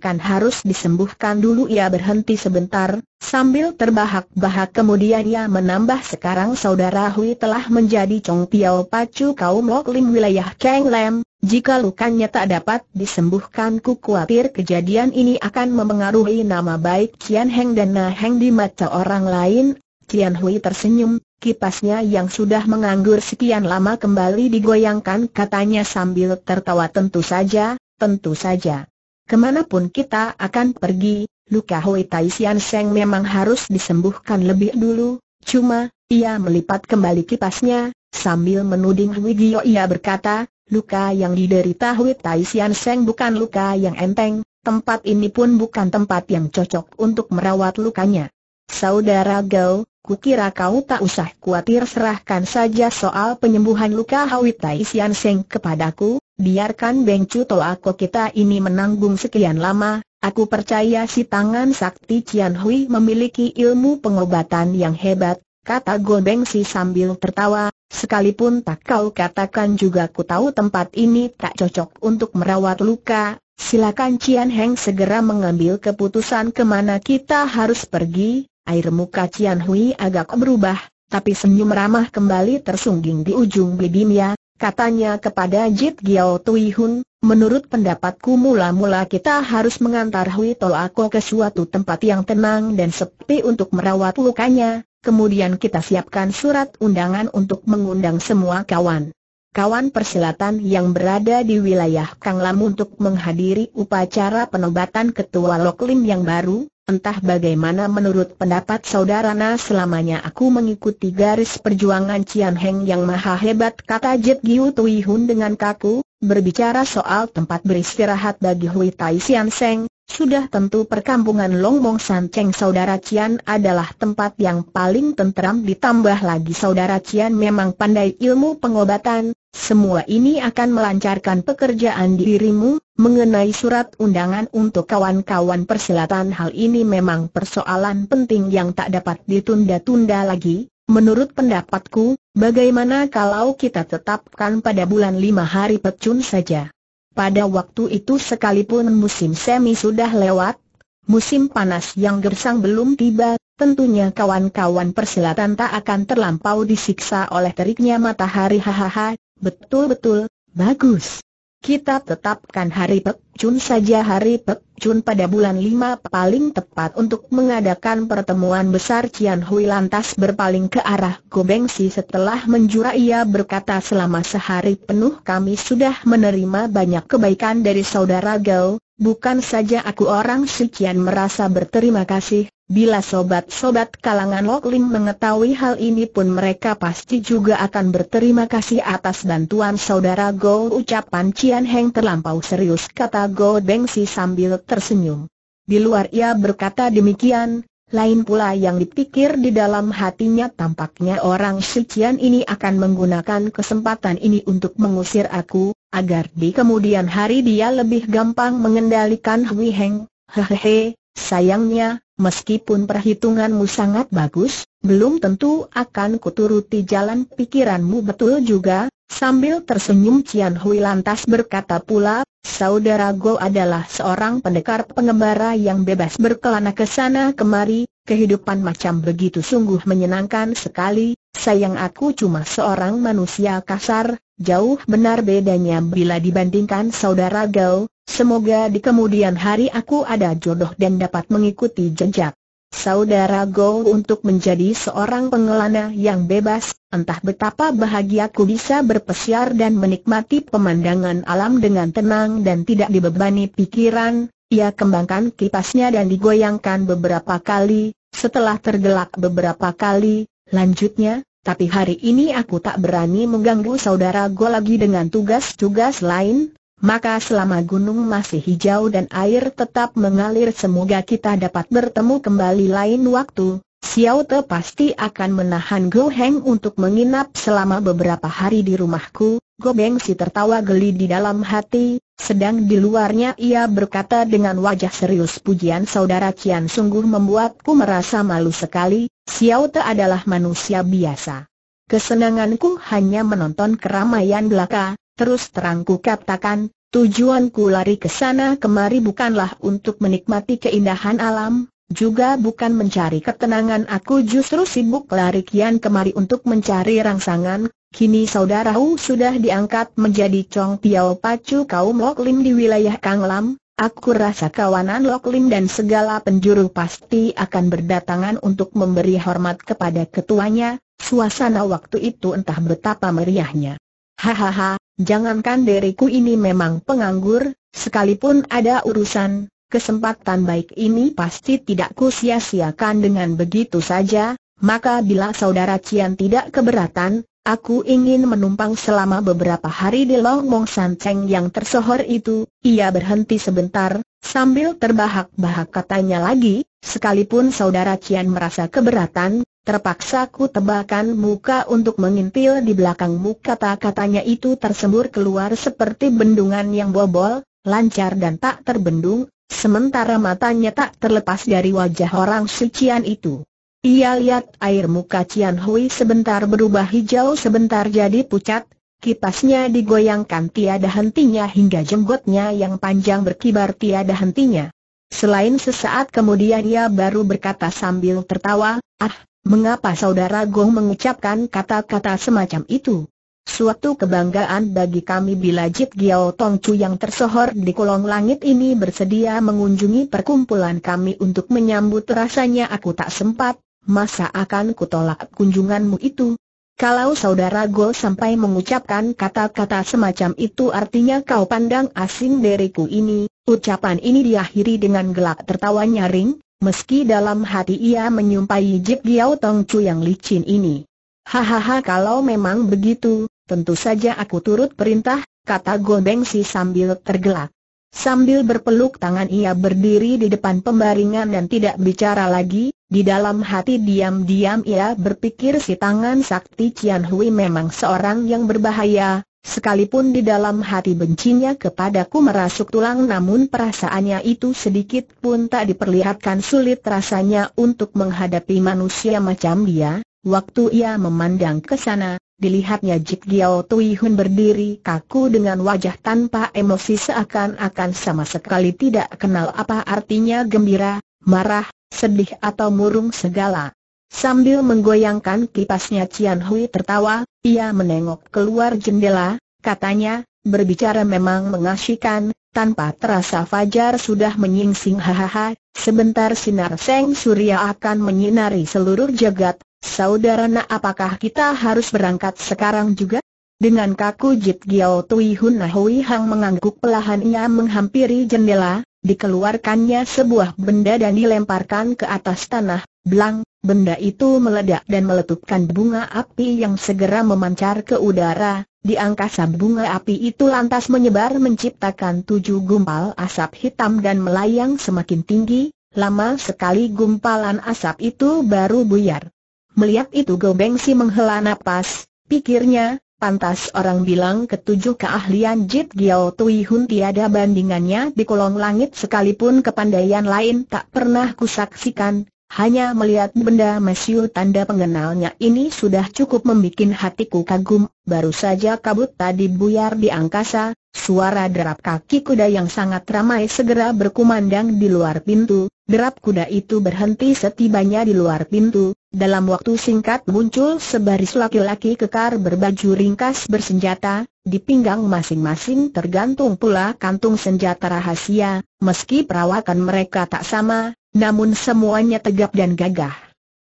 kan harus disembuhkan dulu ia berhenti sebentar, sambil terbahak-bahak kemudian ia menambah sekarang saudara Hui telah menjadi cong Piao Pacu kaum Lim wilayah Kang Lam, jika lukanya tak dapat disembuhkan ku khawatir kejadian ini akan memengaruhi nama baik Kian Heng dan Na Heng di mata orang lain, Kian Hui tersenyum, Kipasnya yang sudah menganggur sekian lama kembali digoyangkan katanya sambil tertawa tentu saja, tentu saja. Kemanapun kita akan pergi, luka Hoi Tai Sian Seng memang harus disembuhkan lebih dulu, cuma, ia melipat kembali kipasnya, sambil menuding Hui Gio ia berkata, luka yang diderita Hoi Tai Sian Seng bukan luka yang enteng, tempat ini pun bukan tempat yang cocok untuk merawat lukanya. Saudara Gao, Kukira kau tak usah khawatir serahkan saja soal penyembuhan luka Hawi Tai Sian Seng kepadaku, biarkan Beng Chu Ako kita ini menanggung sekian lama, aku percaya si tangan sakti Cian Hui memiliki ilmu pengobatan yang hebat, kata Go Beng Si sambil tertawa, sekalipun tak kau katakan juga ku tahu tempat ini tak cocok untuk merawat luka, silakan Cian Heng segera mengambil keputusan kemana kita harus pergi, Air muka Cian Hui agak berubah, tapi senyum ramah kembali tersungging di ujung bibirnya, katanya kepada Jit Giao Tui Hun, menurut pendapatku mula-mula kita harus mengantar Hui Tolako ke suatu tempat yang tenang dan sepi untuk merawat lukanya, kemudian kita siapkan surat undangan untuk mengundang semua kawan kawan persilatan yang berada di wilayah Kang Lam untuk menghadiri upacara penobatan ketua Loklim yang baru, Entah bagaimana menurut pendapat saudarana selamanya aku mengikuti garis perjuangan Cian Heng yang maha hebat kata Jet Giu Tui Hun dengan kaku, berbicara soal tempat beristirahat bagi Hui Tai Sian Seng, sudah tentu perkampungan Long Mong San Cheng saudara Cian adalah tempat yang paling tenteram ditambah lagi saudara Cian memang pandai ilmu pengobatan, semua ini akan melancarkan pekerjaan dirimu, Mengenai surat undangan untuk kawan-kawan persilatan hal ini memang persoalan penting yang tak dapat ditunda-tunda lagi. Menurut pendapatku, bagaimana kalau kita tetapkan pada bulan lima hari pecun saja? Pada waktu itu sekalipun musim semi sudah lewat, musim panas yang gersang belum tiba, tentunya kawan-kawan persilatan tak akan terlampau disiksa oleh teriknya matahari hahaha, betul-betul, bagus. Kita tetapkan hari Pek Chun saja hari Pek Chun pada bulan lima paling tepat untuk mengadakan pertemuan besar Cian Hui lantas berpaling ke arah Gobengsi setelah menjura ia berkata selama sehari penuh kami sudah menerima banyak kebaikan dari saudara Gao, Bukan saja aku orang sekian merasa berterima kasih, bila sobat-sobat kalangan Lokling mengetahui hal ini pun mereka pasti juga akan berterima kasih atas bantuan saudara Go ucapan Cian Heng terlampau serius kata Go Bengsi sambil tersenyum. Di luar ia berkata demikian, lain pula yang dipikir di dalam hatinya tampaknya orang Shician ini akan menggunakan kesempatan ini untuk mengusir aku, agar di kemudian hari dia lebih gampang mengendalikan Hui Heng. Hehehe, sayangnya, meskipun perhitunganmu sangat bagus, belum tentu akan kuturuti jalan pikiranmu betul juga, Sambil tersenyum Cian Hui lantas berkata pula, saudara Go adalah seorang pendekar pengembara yang bebas berkelana ke sana kemari, kehidupan macam begitu sungguh menyenangkan sekali, sayang aku cuma seorang manusia kasar, jauh benar bedanya bila dibandingkan saudara Go, semoga di kemudian hari aku ada jodoh dan dapat mengikuti jejak. Saudara Go untuk menjadi seorang pengelana yang bebas, entah betapa bahagia ku bisa berpesiar dan menikmati pemandangan alam dengan tenang dan tidak dibebani pikiran, ia kembangkan kipasnya dan digoyangkan beberapa kali, setelah tergelak beberapa kali, lanjutnya, tapi hari ini aku tak berani mengganggu saudara Go lagi dengan tugas-tugas lain, maka selama gunung masih hijau dan air tetap mengalir semoga kita dapat bertemu kembali lain waktu, Xiao Te pasti akan menahan Go Heng untuk menginap selama beberapa hari di rumahku, Go Beng si tertawa geli di dalam hati, sedang di luarnya ia berkata dengan wajah serius pujian saudara Kian sungguh membuatku merasa malu sekali, Xiao Te adalah manusia biasa. Kesenanganku hanya menonton keramaian belaka, Terus terangku katakan, tujuanku lari ke sana kemari bukanlah untuk menikmati keindahan alam, juga bukan mencari ketenangan aku justru sibuk lari kian kemari untuk mencari rangsangan, kini saudaraku sudah diangkat menjadi Chong Piao Pacu kaum Lok Lim di wilayah Kang Lam, Aku rasa kawanan Lok Lim dan segala penjuru pasti akan berdatangan untuk memberi hormat kepada ketuanya, suasana waktu itu entah betapa meriahnya. Hahaha, Jangankan diriku ini memang penganggur, sekalipun ada urusan, kesempatan baik ini pasti tidak kusia-siakan dengan begitu saja, maka bila saudara Cian tidak keberatan, aku ingin menumpang selama beberapa hari di Longmong Cheng yang tersohor itu, ia berhenti sebentar, sambil terbahak-bahak katanya lagi, sekalipun saudara Cian merasa keberatan, Terpaksa ku tebakan muka untuk mengintil di belakangmu kata-katanya itu tersembur keluar seperti bendungan yang bobol, lancar dan tak terbendung, sementara matanya tak terlepas dari wajah orang sucian itu. Ia lihat air muka Cian Hui sebentar berubah hijau sebentar jadi pucat, Kipasnya digoyangkan tiada hentinya hingga jenggotnya yang panjang berkibar tiada hentinya. Selain sesaat kemudian ia baru berkata sambil tertawa, Ah, Mengapa saudara Goh mengucapkan kata-kata semacam itu? Suatu kebanggaan bagi kami bila Jit Giao Tong Chu yang tersohor di kolong langit ini bersedia mengunjungi perkumpulan kami untuk menyambut rasanya aku tak sempat, masa akan kutolak kunjunganmu itu? Kalau saudara Go sampai mengucapkan kata-kata semacam itu artinya kau pandang asing deriku ini, ucapan ini diakhiri dengan gelak tertawa nyaring, meski dalam hati ia menyumpahi Jip Giao Tong Chu yang licin ini. Hahaha kalau memang begitu, tentu saja aku turut perintah, kata Beng Si sambil tergelak. Sambil berpeluk tangan ia berdiri di depan pembaringan dan tidak bicara lagi, di dalam hati diam-diam ia berpikir si tangan sakti Cian Hui memang seorang yang berbahaya, Sekalipun di dalam hati bencinya kepadaku merasuk tulang namun perasaannya itu sedikit pun tak diperlihatkan sulit rasanya untuk menghadapi manusia macam dia. Waktu ia memandang ke sana, dilihatnya Jik Giao Tui Hun berdiri kaku dengan wajah tanpa emosi seakan-akan sama sekali tidak kenal apa artinya gembira, marah, sedih atau murung segala. Sambil menggoyangkan kipasnya Cian Hui tertawa, ia menengok keluar jendela, katanya, berbicara memang mengasyikan, tanpa terasa fajar sudah menyingsing hahaha, sebentar sinar seng surya akan menyinari seluruh jagat, saudara nak apakah kita harus berangkat sekarang juga? Dengan kaku Jit Giao Tui Hun Hui Hang mengangguk pelahannya ia menghampiri jendela, dikeluarkannya sebuah benda dan dilemparkan ke atas tanah, belang, Benda itu meledak dan meletupkan bunga api yang segera memancar ke udara, di angkasa bunga api itu lantas menyebar menciptakan tujuh gumpal asap hitam dan melayang semakin tinggi, lama sekali gumpalan asap itu baru buyar. Melihat itu Gobengsi menghela napas, pikirnya, pantas orang bilang ketujuh keahlian Jit Giao Tui Hun tiada bandingannya di kolong langit sekalipun kepandaian lain tak pernah kusaksikan, hanya melihat benda Mesiu tanda pengenalnya ini sudah cukup membuat hatiku kagum, baru saja kabut tadi buyar di angkasa, suara derap kaki kuda yang sangat ramai segera berkumandang di luar pintu, derap kuda itu berhenti setibanya di luar pintu, dalam waktu singkat muncul sebaris laki-laki kekar berbaju ringkas bersenjata, di pinggang masing-masing tergantung pula kantung senjata rahasia, meski perawakan mereka tak sama, namun semuanya tegap dan gagah.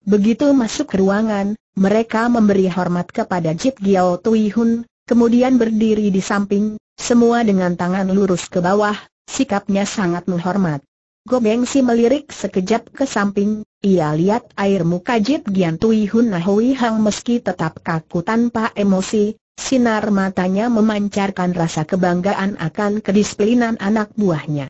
Begitu masuk ke ruangan, mereka memberi hormat kepada Jit Giao Tui Hun, kemudian berdiri di samping, semua dengan tangan lurus ke bawah, sikapnya sangat menghormat. Gobengsi Si melirik sekejap ke samping, ia lihat air muka Jit Gian Tui Hun Nahui Hang meski tetap kaku tanpa emosi, sinar matanya memancarkan rasa kebanggaan akan kedisiplinan anak buahnya.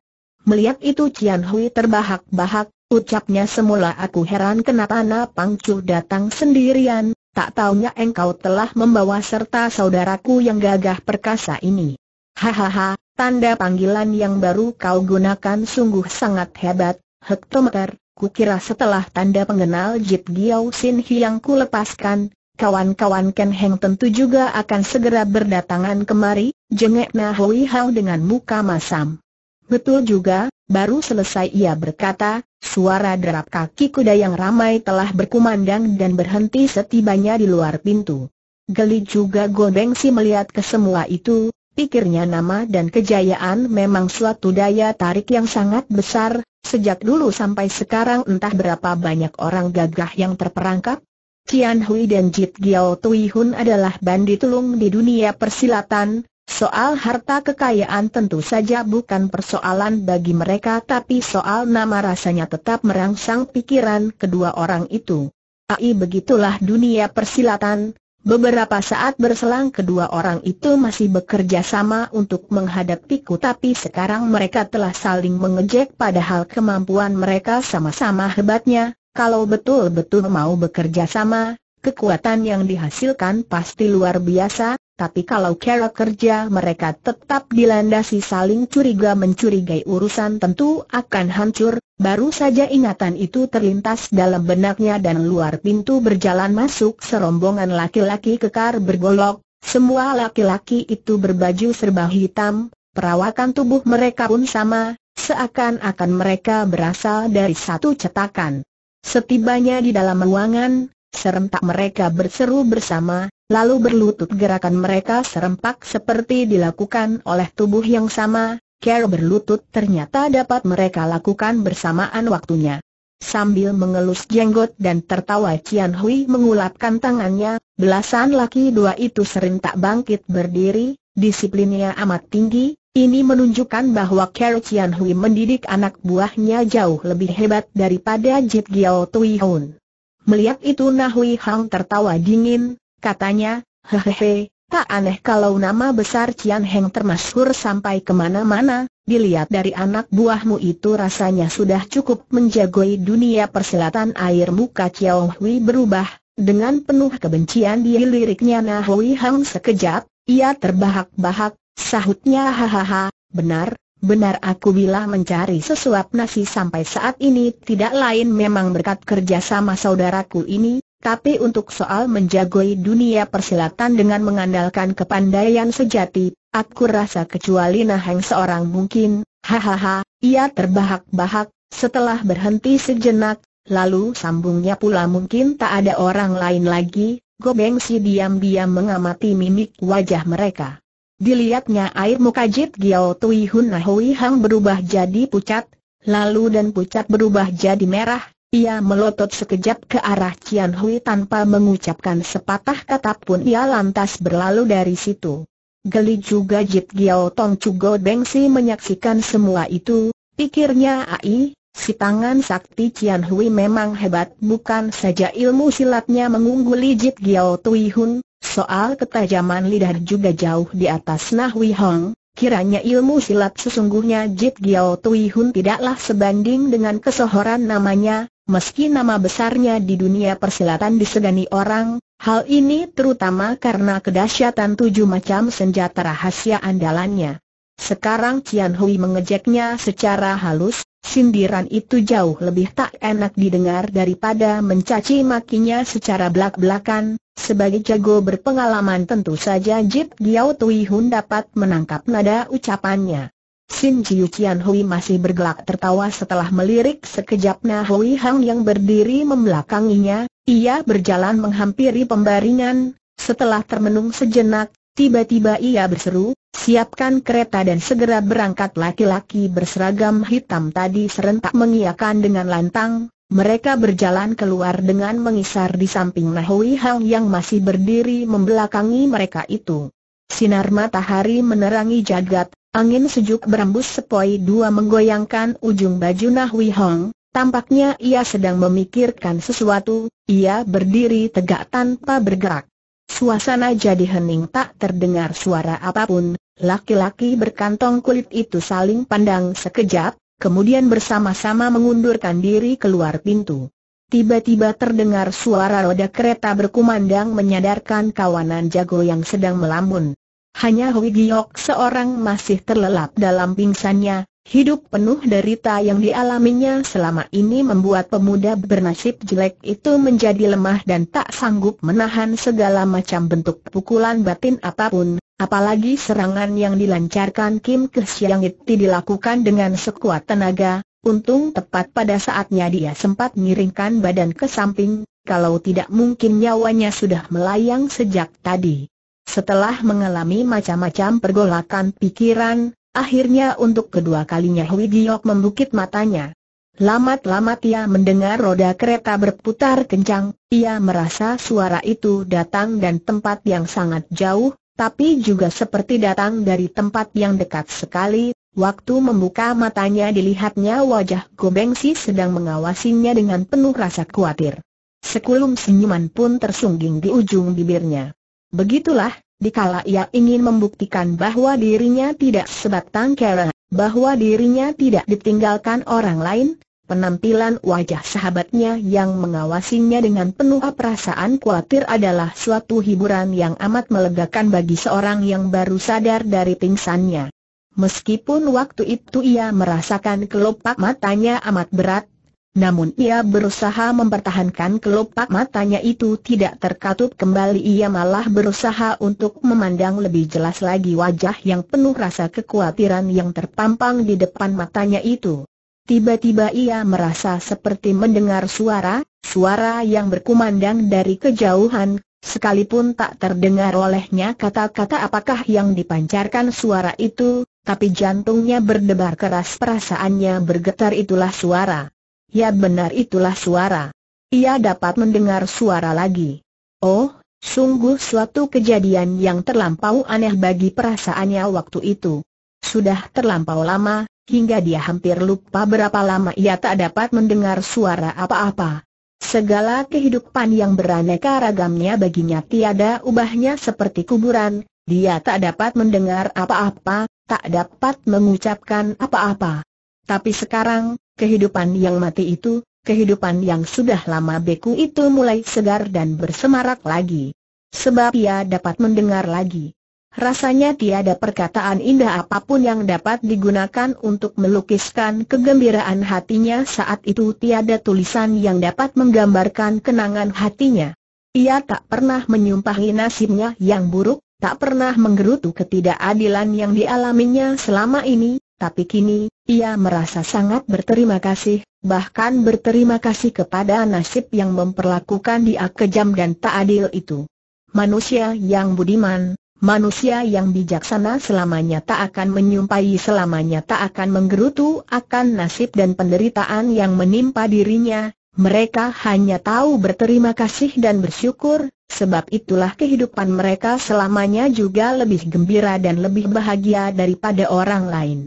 Melihat itu Cian Hui terbahak-bahak, ucapnya semula aku heran kenapa Na Pangcu datang sendirian, tak taunya engkau telah membawa serta saudaraku yang gagah perkasa ini. Hahaha, tanda panggilan yang baru kau gunakan sungguh sangat hebat, hektometer, kukira setelah tanda pengenal Jip Giao Sin Hiang ku lepaskan, kawan-kawan Ken Heng tentu juga akan segera berdatangan kemari, jengek Na Hui Hao dengan muka masam. Betul juga, baru selesai ia berkata, suara derap kaki kuda yang ramai telah berkumandang dan berhenti setibanya di luar pintu. Geli juga Godeng Si melihat kesemua itu, pikirnya nama dan kejayaan memang suatu daya tarik yang sangat besar, sejak dulu sampai sekarang entah berapa banyak orang gagah yang terperangkap. Tian Hui dan Jit Giao Tui Hun adalah bandit tulung di dunia persilatan, Soal harta kekayaan tentu saja bukan persoalan bagi mereka tapi soal nama rasanya tetap merangsang pikiran kedua orang itu. Ai begitulah dunia persilatan, beberapa saat berselang kedua orang itu masih bekerja sama untuk menghadapiku tapi sekarang mereka telah saling mengejek padahal kemampuan mereka sama-sama hebatnya, kalau betul-betul mau bekerja sama, kekuatan yang dihasilkan pasti luar biasa, tapi kalau cara kerja mereka tetap dilandasi saling curiga mencurigai urusan tentu akan hancur, baru saja ingatan itu terlintas dalam benaknya dan luar pintu berjalan masuk serombongan laki-laki kekar bergolok, semua laki-laki itu berbaju serba hitam, perawakan tubuh mereka pun sama, seakan-akan mereka berasal dari satu cetakan. Setibanya di dalam ruangan, serentak mereka berseru bersama, lalu berlutut gerakan mereka serempak seperti dilakukan oleh tubuh yang sama, care berlutut ternyata dapat mereka lakukan bersamaan waktunya. Sambil mengelus jenggot dan tertawa Cian Hui mengulapkan tangannya, belasan laki dua itu serentak bangkit berdiri, disiplinnya amat tinggi, ini menunjukkan bahwa Kero Cian Hui mendidik anak buahnya jauh lebih hebat daripada Jit Giao Tui Hun. Melihat itu Nahui Hang tertawa dingin, katanya, hehehe, tak aneh kalau nama besar Cian Heng termasyhur sampai kemana-mana, dilihat dari anak buahmu itu rasanya sudah cukup menjagoi dunia persilatan air muka Chiao Hui berubah, dengan penuh kebencian dia liriknya Nah Hui Hang sekejap, ia terbahak-bahak, sahutnya hahaha, benar, benar aku bila mencari sesuap nasi sampai saat ini tidak lain memang berkat kerjasama saudaraku ini, tapi untuk soal menjagoi dunia persilatan dengan mengandalkan kepandaian sejati, aku rasa kecuali Naheng seorang mungkin, hahaha, ia terbahak-bahak, setelah berhenti sejenak, lalu sambungnya pula mungkin tak ada orang lain lagi, Gobeng si diam-diam mengamati mimik wajah mereka. Dilihatnya air muka Jit Giao Tui Hun Nahui Hang berubah jadi pucat, lalu dan pucat berubah jadi merah, ia melotot sekejap ke arah Cian Hui tanpa mengucapkan sepatah kata pun ia lantas berlalu dari situ. Geli juga Jit Giao Tong Chugo Bengsi menyaksikan semua itu, pikirnya Ai, si tangan sakti Cian Hui memang hebat bukan saja ilmu silatnya mengungguli Jit Giao Tui Hun, soal ketajaman lidah juga jauh di atas Nahui Hong, Kiranya ilmu silat sesungguhnya Jit Giao Tui Hun tidaklah sebanding dengan kesohoran namanya, Meski nama besarnya di dunia persilatan disegani orang, hal ini terutama karena kedahsyatan tujuh macam senjata rahasia andalannya. Sekarang Cian Hui mengejeknya secara halus, sindiran itu jauh lebih tak enak didengar daripada mencaci makinya secara belak-belakan. Sebagai jago berpengalaman tentu saja Jip Giao Tui Hun dapat menangkap nada ucapannya. Sin Chiu Qian Hui masih bergelak tertawa setelah melirik sekejap Na Hui Hang yang berdiri membelakanginya, ia berjalan menghampiri pembaringan, setelah termenung sejenak, tiba-tiba ia berseru, siapkan kereta dan segera berangkat laki-laki berseragam hitam tadi serentak mengiakan dengan lantang, mereka berjalan keluar dengan mengisar di samping Nahui Hang yang masih berdiri membelakangi mereka itu. Sinar matahari menerangi jagat, Angin sejuk berembus sepoi dua menggoyangkan ujung baju Nahui Hong, tampaknya ia sedang memikirkan sesuatu, ia berdiri tegak tanpa bergerak. Suasana jadi hening tak terdengar suara apapun, laki-laki berkantong kulit itu saling pandang sekejap, kemudian bersama-sama mengundurkan diri keluar pintu. Tiba-tiba terdengar suara roda kereta berkumandang menyadarkan kawanan jago yang sedang melambun. Hanya Hui Giok seorang masih terlelap dalam pingsannya, hidup penuh derita yang dialaminya selama ini membuat pemuda bernasib jelek itu menjadi lemah dan tak sanggup menahan segala macam bentuk pukulan batin apapun, apalagi serangan yang dilancarkan Kim ke Siang itu dilakukan dengan sekuat tenaga, untung tepat pada saatnya dia sempat miringkan badan ke samping, kalau tidak mungkin nyawanya sudah melayang sejak tadi. Setelah mengalami macam-macam pergolakan pikiran, akhirnya untuk kedua kalinya Hui Giok membukit matanya. Lamat-lamat ia mendengar roda kereta berputar kencang, ia merasa suara itu datang dan tempat yang sangat jauh, tapi juga seperti datang dari tempat yang dekat sekali. Waktu membuka matanya dilihatnya wajah Gobeng sedang mengawasinya dengan penuh rasa khawatir. Sekulum senyuman pun tersungging di ujung bibirnya. Begitulah, dikala ia ingin membuktikan bahwa dirinya tidak sebatang kera, bahwa dirinya tidak ditinggalkan orang lain, penampilan wajah sahabatnya yang mengawasinya dengan penuh perasaan khawatir adalah suatu hiburan yang amat melegakan bagi seorang yang baru sadar dari pingsannya. Meskipun waktu itu ia merasakan kelopak matanya amat berat, namun ia berusaha mempertahankan kelopak matanya itu tidak terkatup kembali ia malah berusaha untuk memandang lebih jelas lagi wajah yang penuh rasa kekhawatiran yang terpampang di depan matanya itu. Tiba-tiba ia merasa seperti mendengar suara, suara yang berkumandang dari kejauhan, sekalipun tak terdengar olehnya kata-kata apakah yang dipancarkan suara itu, tapi jantungnya berdebar keras perasaannya bergetar itulah suara. Ya benar itulah suara. Ia dapat mendengar suara lagi. Oh, sungguh suatu kejadian yang terlampau aneh bagi perasaannya waktu itu. Sudah terlampau lama, hingga dia hampir lupa berapa lama ia tak dapat mendengar suara apa-apa. Segala kehidupan yang beraneka ragamnya baginya tiada ubahnya seperti kuburan, dia tak dapat mendengar apa-apa, tak dapat mengucapkan apa-apa. Tapi sekarang, kehidupan yang mati itu, kehidupan yang sudah lama beku itu mulai segar dan bersemarak lagi. Sebab ia dapat mendengar lagi. Rasanya tiada perkataan indah apapun yang dapat digunakan untuk melukiskan kegembiraan hatinya saat itu tiada tulisan yang dapat menggambarkan kenangan hatinya. Ia tak pernah menyumpahi nasibnya yang buruk, tak pernah menggerutu ketidakadilan yang dialaminya selama ini, tapi kini, ia merasa sangat berterima kasih, bahkan berterima kasih kepada nasib yang memperlakukan dia kejam dan tak adil itu. Manusia yang budiman, manusia yang bijaksana selamanya tak akan menyumpahi, selamanya tak akan menggerutu akan nasib dan penderitaan yang menimpa dirinya, mereka hanya tahu berterima kasih dan bersyukur, sebab itulah kehidupan mereka selamanya juga lebih gembira dan lebih bahagia daripada orang lain.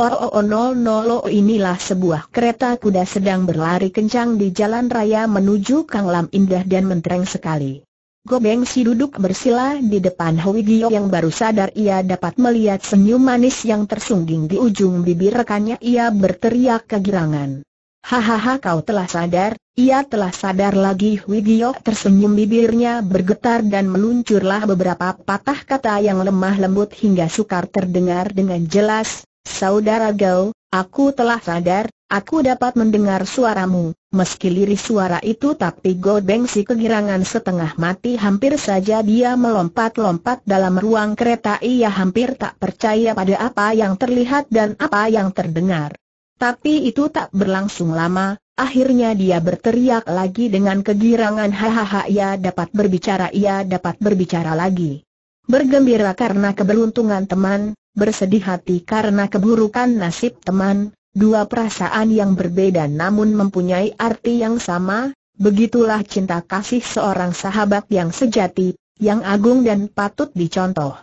0000 inilah sebuah kereta kuda sedang berlari kencang di jalan raya menuju Kang Lam Indah dan mentereng sekali. Gobeng si duduk bersila di depan Hui Gio yang baru sadar ia dapat melihat senyum manis yang tersungging di ujung bibir rekannya ia berteriak kegirangan. Hahaha kau telah sadar, ia telah sadar lagi Hui Gio tersenyum bibirnya bergetar dan meluncurlah beberapa patah kata yang lemah lembut hingga sukar terdengar dengan jelas Saudara Gao, aku telah sadar, aku dapat mendengar suaramu, meski lirih suara itu tapi Go Beng si kegirangan setengah mati hampir saja dia melompat-lompat dalam ruang kereta ia hampir tak percaya pada apa yang terlihat dan apa yang terdengar. Tapi itu tak berlangsung lama, akhirnya dia berteriak lagi dengan kegirangan hahaha ia dapat berbicara ia dapat berbicara lagi. Bergembira karena keberuntungan teman, bersedih hati karena keburukan nasib teman, dua perasaan yang berbeda namun mempunyai arti yang sama, begitulah cinta kasih seorang sahabat yang sejati, yang agung dan patut dicontoh.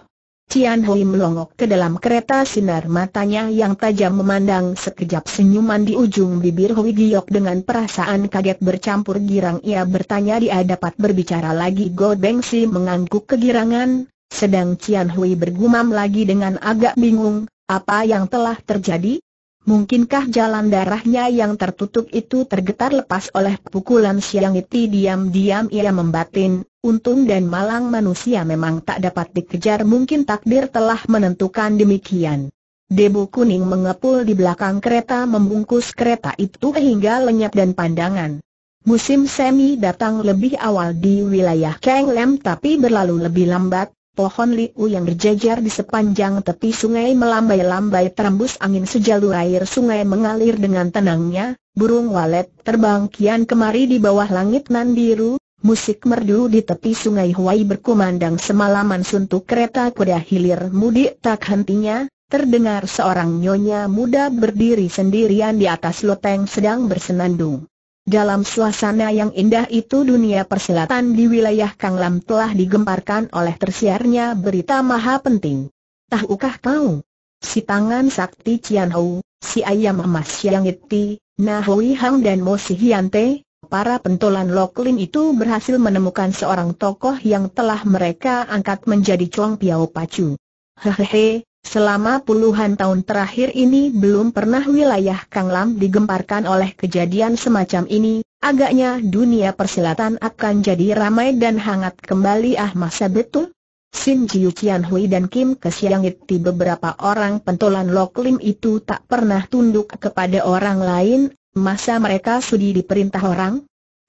Cian Hui melongok ke dalam kereta sinar matanya yang tajam memandang sekejap senyuman di ujung bibir Hui Giok dengan perasaan kaget bercampur girang ia bertanya dia dapat berbicara lagi Go Beng Si mengangguk kegirangan, sedang Cian Hui bergumam lagi dengan agak bingung, apa yang telah terjadi? Mungkinkah jalan darahnya yang tertutup itu tergetar lepas oleh pukulan siang itu diam-diam ia membatin, untung dan malang manusia memang tak dapat dikejar mungkin takdir telah menentukan demikian. Debu kuning mengepul di belakang kereta membungkus kereta itu hingga lenyap dan pandangan. Musim semi datang lebih awal di wilayah Keng Lem tapi berlalu lebih lambat, pohon liu yang berjejer di sepanjang tepi sungai melambai-lambai terembus angin sejalur air sungai mengalir dengan tenangnya, burung walet terbang kian kemari di bawah langit nan biru, musik merdu di tepi sungai Huai berkumandang semalaman suntuk kereta kuda hilir mudik tak hentinya, terdengar seorang nyonya muda berdiri sendirian di atas loteng sedang bersenandung. Dalam suasana yang indah itu dunia persilatan di wilayah Kang Lam telah digemparkan oleh tersiarnya berita maha penting. Tahukah kau? Si tangan sakti Cian Hou, si ayam emas Siang Iti, Nah Hui Hang dan Mo Si Hian para pentolan Loklin itu berhasil menemukan seorang tokoh yang telah mereka angkat menjadi Chuang Piau Pacu. Hehehe, Selama puluhan tahun terakhir ini belum pernah wilayah Kang Lam digemparkan oleh kejadian semacam ini, agaknya dunia persilatan akan jadi ramai dan hangat kembali ah masa betul? Sin Jiu Qian Hui dan Kim Di beberapa orang pentolan Lok Lim itu tak pernah tunduk kepada orang lain, masa mereka sudi diperintah orang?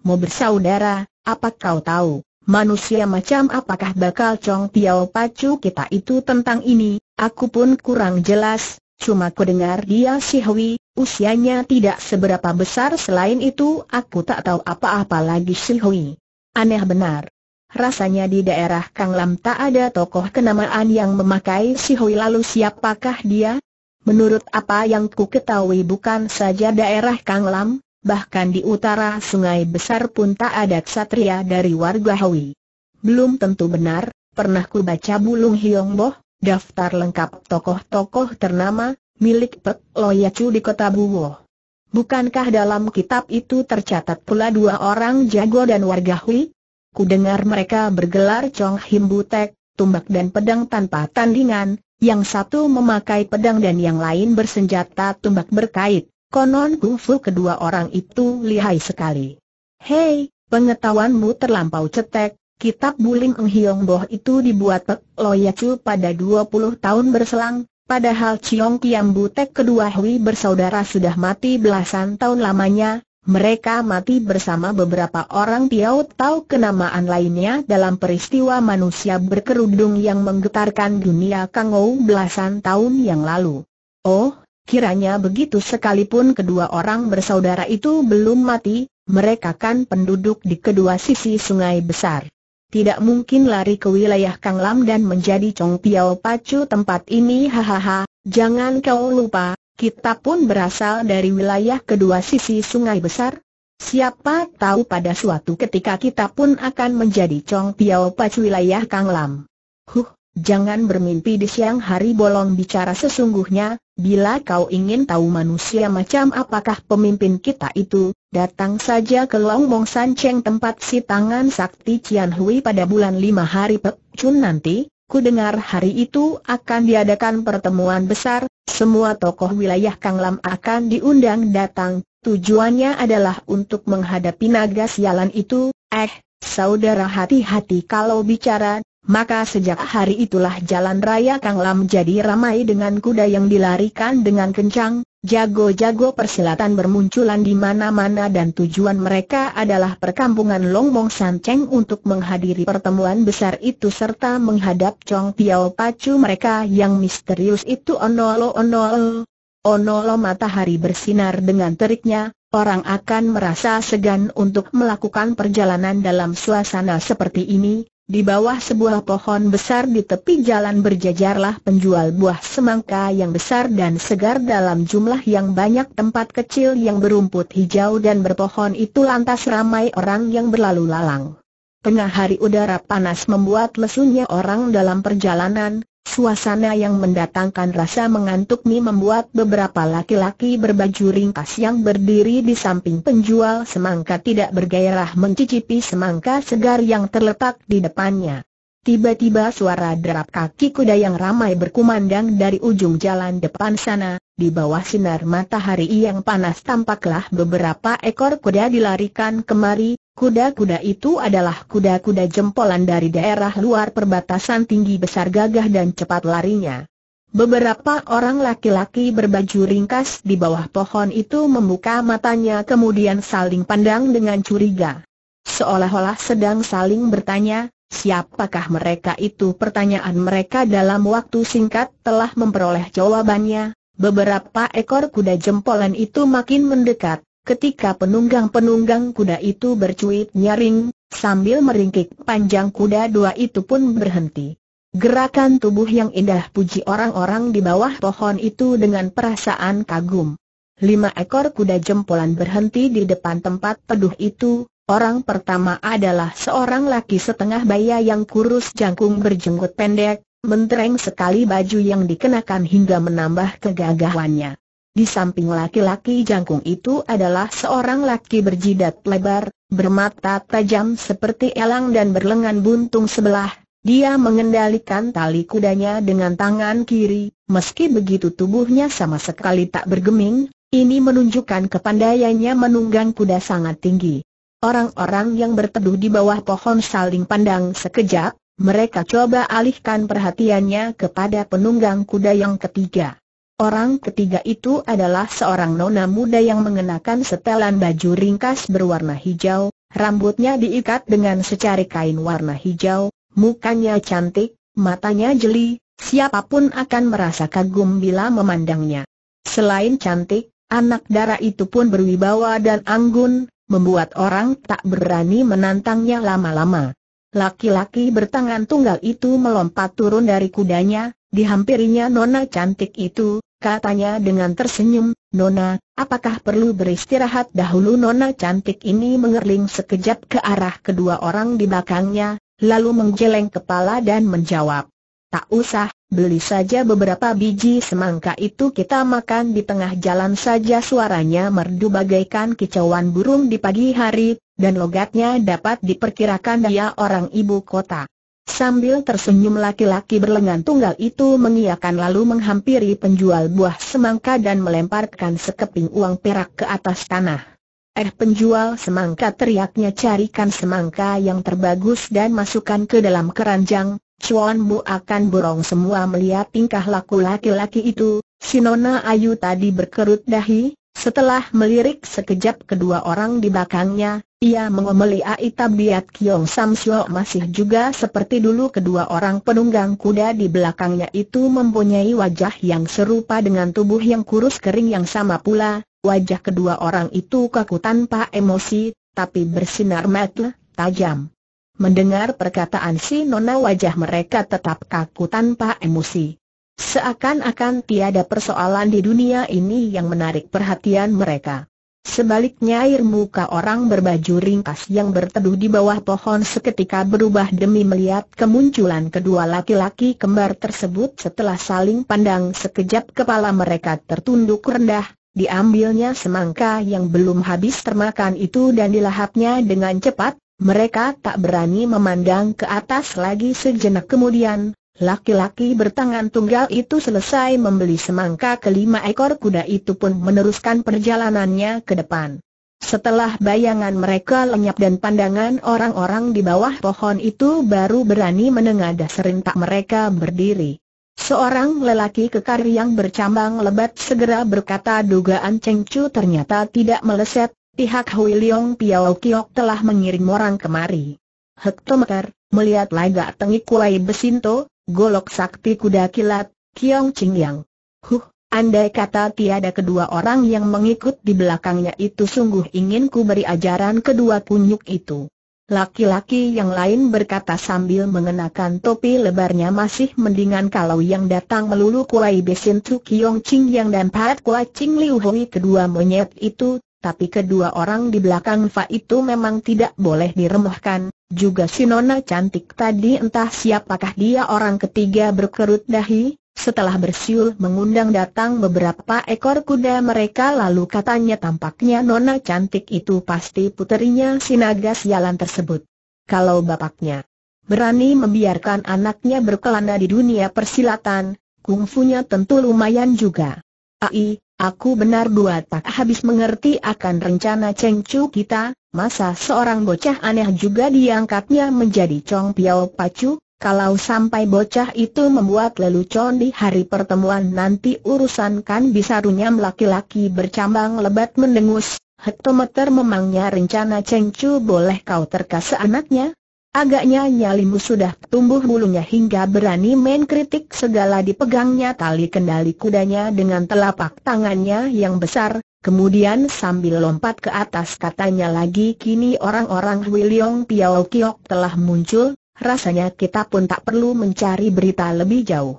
Mau bersaudara, apa kau tahu? Manusia macam apakah bakal Chong Tiao Pacu kita itu tentang ini, Aku pun kurang jelas, cuma dengar dia si Hui, usianya tidak seberapa besar selain itu aku tak tahu apa-apa lagi si Hui. Aneh benar. Rasanya di daerah Kang Lam tak ada tokoh kenamaan yang memakai si Hui lalu siapakah dia? Menurut apa yang ku ketahui bukan saja daerah Kang Lam, bahkan di utara sungai besar pun tak ada ksatria dari warga Hui. Belum tentu benar, pernah ku baca Bulung Hyong Boh, Daftar lengkap tokoh-tokoh ternama, milik Pek Loyacu di kota Buwo. Bukankah dalam kitab itu tercatat pula dua orang jago dan warga Hui? Kudengar mereka bergelar Chong Him Butek, tumbak dan pedang tanpa tandingan, yang satu memakai pedang dan yang lain bersenjata tumbak berkait. Konon kungfu kedua orang itu lihai sekali. Hei, pengetahuanmu terlampau cetek, Kitab Buling Eng Hiong Boh itu dibuat Pek Loya Chu pada 20 tahun berselang, padahal Chiong Kiam Butek kedua Hui bersaudara sudah mati belasan tahun lamanya, mereka mati bersama beberapa orang Tiau Tau kenamaan lainnya dalam peristiwa manusia berkerudung yang menggetarkan dunia Kangou belasan tahun yang lalu. Oh, kiranya begitu sekalipun kedua orang bersaudara itu belum mati, mereka kan penduduk di kedua sisi sungai besar tidak mungkin lari ke wilayah Kang Lam dan menjadi Chong Piao pacu tempat ini hahaha, jangan kau lupa, kita pun berasal dari wilayah kedua sisi sungai besar. Siapa tahu pada suatu ketika kita pun akan menjadi Chong Piao pacu wilayah Kang Lam. Huh, jangan bermimpi di siang hari bolong bicara sesungguhnya, bila kau ingin tahu manusia macam apakah pemimpin kita itu, Datang saja ke San Cheng, tempat si tangan sakti Cian Hui pada bulan lima hari Pek Chun nanti, ku dengar hari itu akan diadakan pertemuan besar, semua tokoh wilayah Kang Lam akan diundang datang, tujuannya adalah untuk menghadapi naga sialan itu, eh, saudara hati-hati kalau bicara, maka sejak hari itulah jalan raya Kang Lam jadi ramai dengan kuda yang dilarikan dengan kencang, Jago-jago persilatan bermunculan di mana-mana dan tujuan mereka adalah perkampungan Longmong Sanceng untuk menghadiri pertemuan besar itu serta menghadap Chong Piao Pacu mereka yang misterius itu onolo onolo. Onolo matahari bersinar dengan teriknya, orang akan merasa segan untuk melakukan perjalanan dalam suasana seperti ini, di bawah sebuah pohon besar di tepi jalan berjajarlah penjual buah semangka yang besar dan segar dalam jumlah yang banyak tempat kecil yang berumput hijau dan berpohon itu lantas ramai orang yang berlalu lalang. Tengah hari udara panas membuat lesunya orang dalam perjalanan, Suasana yang mendatangkan rasa mengantuk ini membuat beberapa laki-laki berbaju ringkas yang berdiri di samping penjual semangka tidak bergairah mencicipi semangka segar yang terletak di depannya. Tiba-tiba suara derap kaki kuda yang ramai berkumandang dari ujung jalan depan sana, di bawah sinar matahari yang panas tampaklah beberapa ekor kuda dilarikan kemari, Kuda-kuda itu adalah kuda-kuda jempolan dari daerah luar perbatasan tinggi besar gagah dan cepat larinya. Beberapa orang laki-laki berbaju ringkas di bawah pohon itu membuka matanya kemudian saling pandang dengan curiga. Seolah-olah sedang saling bertanya, siapakah mereka itu pertanyaan mereka dalam waktu singkat telah memperoleh jawabannya. Beberapa ekor kuda jempolan itu makin mendekat. Ketika penunggang-penunggang kuda itu bercuit nyaring, sambil meringkik panjang kuda dua itu pun berhenti. Gerakan tubuh yang indah puji orang-orang di bawah pohon itu dengan perasaan kagum. Lima ekor kuda jempolan berhenti di depan tempat peduh itu, orang pertama adalah seorang laki setengah baya yang kurus jangkung berjenggot pendek, mentereng sekali baju yang dikenakan hingga menambah kegagahannya. Di samping laki-laki jangkung itu adalah seorang laki berjidat lebar, bermata tajam seperti elang dan berlengan buntung sebelah. Dia mengendalikan tali kudanya dengan tangan kiri, meski begitu tubuhnya sama sekali tak bergeming, ini menunjukkan kepandaiannya menunggang kuda sangat tinggi. Orang-orang yang berteduh di bawah pohon saling pandang sekejap, mereka coba alihkan perhatiannya kepada penunggang kuda yang ketiga. Orang ketiga itu adalah seorang nona muda yang mengenakan setelan baju ringkas berwarna hijau, rambutnya diikat dengan secari kain warna hijau, mukanya cantik, matanya jeli, siapapun akan merasa kagum bila memandangnya. Selain cantik, anak dara itu pun berwibawa dan anggun, membuat orang tak berani menantangnya lama-lama. Laki-laki bertangan tunggal itu melompat turun dari kudanya, dihampirinya nona cantik itu, katanya dengan tersenyum, Nona, apakah perlu beristirahat dahulu Nona cantik ini mengerling sekejap ke arah kedua orang di belakangnya, lalu menggeleng kepala dan menjawab. Tak usah, beli saja beberapa biji semangka itu kita makan di tengah jalan saja suaranya merdu bagaikan kicauan burung di pagi hari, dan logatnya dapat diperkirakan dia orang ibu kota. Sambil tersenyum laki-laki berlengan tunggal itu mengiakan lalu menghampiri penjual buah semangka dan melemparkan sekeping uang perak ke atas tanah. Eh penjual semangka teriaknya carikan semangka yang terbagus dan masukkan ke dalam keranjang, cuanmu Bu akan borong semua melihat tingkah laku laki-laki itu, si Nona Ayu tadi berkerut dahi, setelah melirik sekejap kedua orang di belakangnya, ia mengomeli Aita Biat Kiong Sam masih juga seperti dulu kedua orang penunggang kuda di belakangnya itu mempunyai wajah yang serupa dengan tubuh yang kurus kering yang sama pula, wajah kedua orang itu kaku tanpa emosi, tapi bersinar mata tajam. Mendengar perkataan si Nona wajah mereka tetap kaku tanpa emosi. Seakan-akan tiada persoalan di dunia ini yang menarik perhatian mereka. Sebaliknya air muka orang berbaju ringkas yang berteduh di bawah pohon seketika berubah demi melihat kemunculan kedua laki-laki kembar tersebut setelah saling pandang sekejap kepala mereka tertunduk rendah, diambilnya semangka yang belum habis termakan itu dan dilahapnya dengan cepat, mereka tak berani memandang ke atas lagi sejenak kemudian, Laki-laki bertangan tunggal itu selesai membeli semangka kelima ekor kuda itu pun meneruskan perjalanannya ke depan. Setelah bayangan mereka lenyap dan pandangan orang-orang di bawah pohon itu baru berani menengadah serintak mereka berdiri. Seorang lelaki kekar yang bercambang lebat segera berkata dugaan Cheng Chu ternyata tidak meleset, pihak Hui Leong Piao Kiok telah mengirim orang kemari. Hektometer, melihat laga tengik kuai besinto, golok sakti kuda kilat, Kiong Ching Yang. Huh, andai kata tiada kedua orang yang mengikut di belakangnya itu sungguh ingin ku beri ajaran kedua kunyuk itu. Laki-laki yang lain berkata sambil mengenakan topi lebarnya masih mendingan kalau yang datang melulu Kuai Besin tu Kiong Ching Yang dan Pat Kua Ching Liu Hui kedua monyet itu, tapi kedua orang di belakang Fa itu memang tidak boleh diremehkan, juga si nona cantik tadi entah siapakah dia orang ketiga berkerut dahi, setelah bersiul mengundang datang beberapa ekor kuda mereka lalu katanya tampaknya nona cantik itu pasti puterinya si naga sialan tersebut. Kalau bapaknya berani membiarkan anaknya berkelana di dunia persilatan, kungfunya tentu lumayan juga. Ai, aku benar dua tak habis mengerti akan rencana Cheng Chu kita, masa seorang bocah aneh juga diangkatnya menjadi Chong Piao Pacu, kalau sampai bocah itu membuat lelucon di hari pertemuan nanti urusan kan bisa runyam laki-laki bercambang lebat mendengus, hektometer memangnya rencana Cheng Chu boleh kau terkasa anaknya, Agaknya nyalimu sudah tumbuh bulunya hingga berani main kritik segala dipegangnya tali kendali kudanya dengan telapak tangannya yang besar, kemudian sambil lompat ke atas katanya lagi kini orang-orang Wiliong Piao Kiok telah muncul, rasanya kita pun tak perlu mencari berita lebih jauh.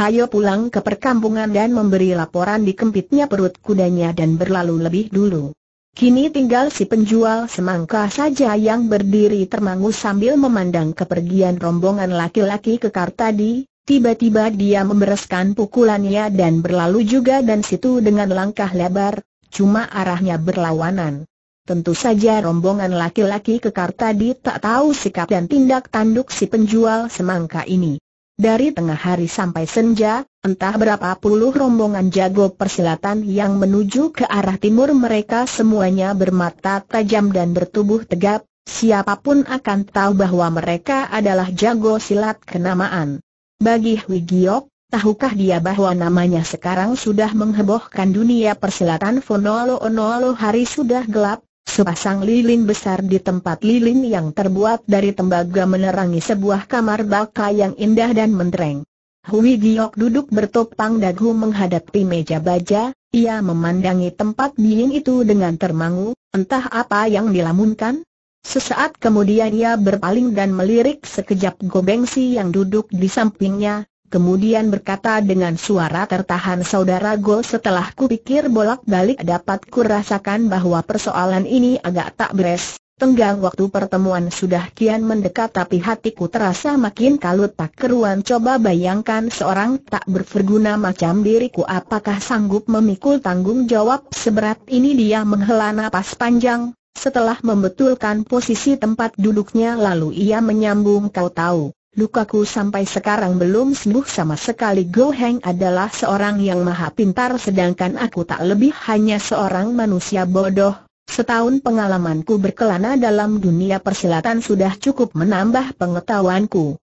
Hayo pulang ke perkampungan dan memberi laporan di kempitnya perut kudanya dan berlalu lebih dulu. Kini tinggal si penjual semangka saja yang berdiri termangu sambil memandang kepergian rombongan laki-laki kekar tadi, tiba-tiba dia membereskan pukulannya dan berlalu juga dan situ dengan langkah lebar, cuma arahnya berlawanan. Tentu saja rombongan laki-laki kekar tadi tak tahu sikap dan tindak tanduk si penjual semangka ini. Dari tengah hari sampai senja, entah berapa puluh rombongan jago persilatan yang menuju ke arah timur mereka semuanya bermata tajam dan bertubuh tegap, siapapun akan tahu bahwa mereka adalah jago silat kenamaan. Bagi Hui Giok, tahukah dia bahwa namanya sekarang sudah menghebohkan dunia persilatan Fonolo Onolo hari sudah gelap, Sepasang lilin besar di tempat lilin yang terbuat dari tembaga menerangi sebuah kamar baka yang indah dan mentereng. Hui Giok duduk bertopang dagu menghadapi meja baja, ia memandangi tempat dingin itu dengan termangu, entah apa yang dilamunkan. Sesaat kemudian ia berpaling dan melirik sekejap Gobengsi yang duduk di sampingnya, Kemudian berkata dengan suara tertahan saudara Go setelah kupikir bolak-balik dapat kurasakan bahwa persoalan ini agak tak beres. Tenggang waktu pertemuan sudah kian mendekat tapi hatiku terasa makin kalut tak keruan coba bayangkan seorang tak berverguna macam diriku apakah sanggup memikul tanggung jawab seberat ini dia menghela napas panjang, setelah membetulkan posisi tempat duduknya lalu ia menyambung kau tahu. Lukaku sampai sekarang belum sembuh sama sekali Go Heng adalah seorang yang maha pintar sedangkan aku tak lebih hanya seorang manusia bodoh. Setahun pengalamanku berkelana dalam dunia persilatan sudah cukup menambah pengetahuanku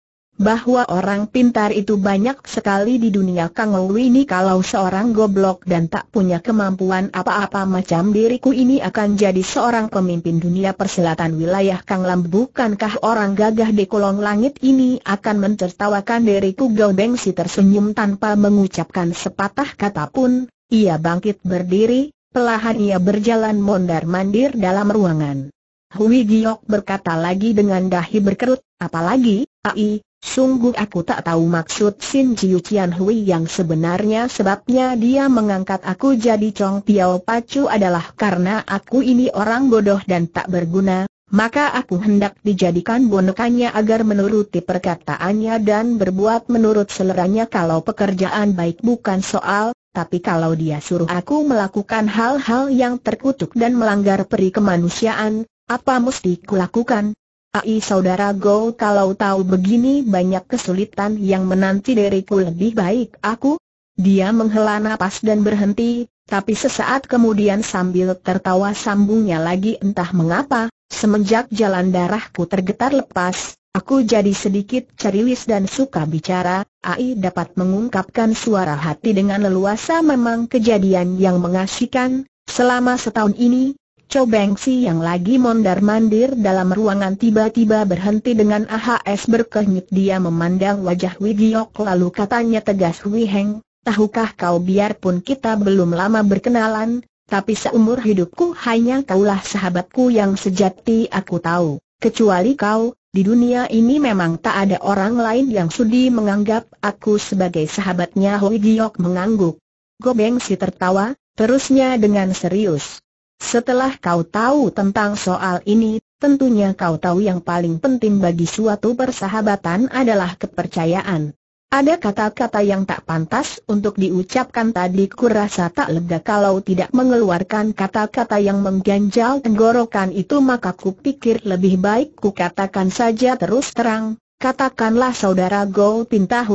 bahwa orang pintar itu banyak sekali di dunia Kang Ou ini kalau seorang goblok dan tak punya kemampuan apa-apa macam diriku ini akan jadi seorang pemimpin dunia perselatan wilayah Kang Lam bukankah orang gagah di kolong langit ini akan mencertawakan diriku Gao Beng si tersenyum tanpa mengucapkan sepatah kata pun, ia bangkit berdiri, Pelahan ia berjalan mondar-mandir dalam ruangan. Hui Giok berkata lagi dengan dahi berkerut, apalagi, Ai, Sungguh aku tak tahu maksud Sin Jiu Qian Hui yang sebenarnya sebabnya dia mengangkat aku jadi Chong Piao Pacu adalah karena aku ini orang bodoh dan tak berguna, maka aku hendak dijadikan bonekanya agar menuruti perkataannya dan berbuat menurut seleranya kalau pekerjaan baik bukan soal, tapi kalau dia suruh aku melakukan hal-hal yang terkutuk dan melanggar peri kemanusiaan, apa mesti kulakukan? Ai saudara Go kalau tahu begini banyak kesulitan yang menanti diriku lebih baik aku. Dia menghela nafas dan berhenti, tapi sesaat kemudian sambil tertawa sambungnya lagi entah mengapa, semenjak jalan darahku tergetar lepas, aku jadi sedikit ceriwis dan suka bicara, Ai dapat mengungkapkan suara hati dengan leluasa memang kejadian yang mengasihkan, selama setahun ini, Cobengsi yang lagi mondar-mandir dalam ruangan tiba-tiba berhenti dengan AHS berkenyut dia memandang wajah Wigiok lalu katanya tegas wi Heng, tahukah kau biarpun kita belum lama berkenalan, tapi seumur hidupku hanya kaulah sahabatku yang sejati aku tahu, kecuali kau, di dunia ini memang tak ada orang lain yang sudi menganggap aku sebagai sahabatnya Hui mengangguk. Gobeng Si tertawa, terusnya dengan serius. Setelah kau tahu tentang soal ini, tentunya kau tahu yang paling penting bagi suatu persahabatan adalah kepercayaan. Ada kata-kata yang tak pantas untuk diucapkan tadi kurasa tak lega kalau tidak mengeluarkan kata-kata yang mengganjal tenggorokan itu maka kupikir lebih baik ku katakan saja terus terang, katakanlah saudara Go Pinta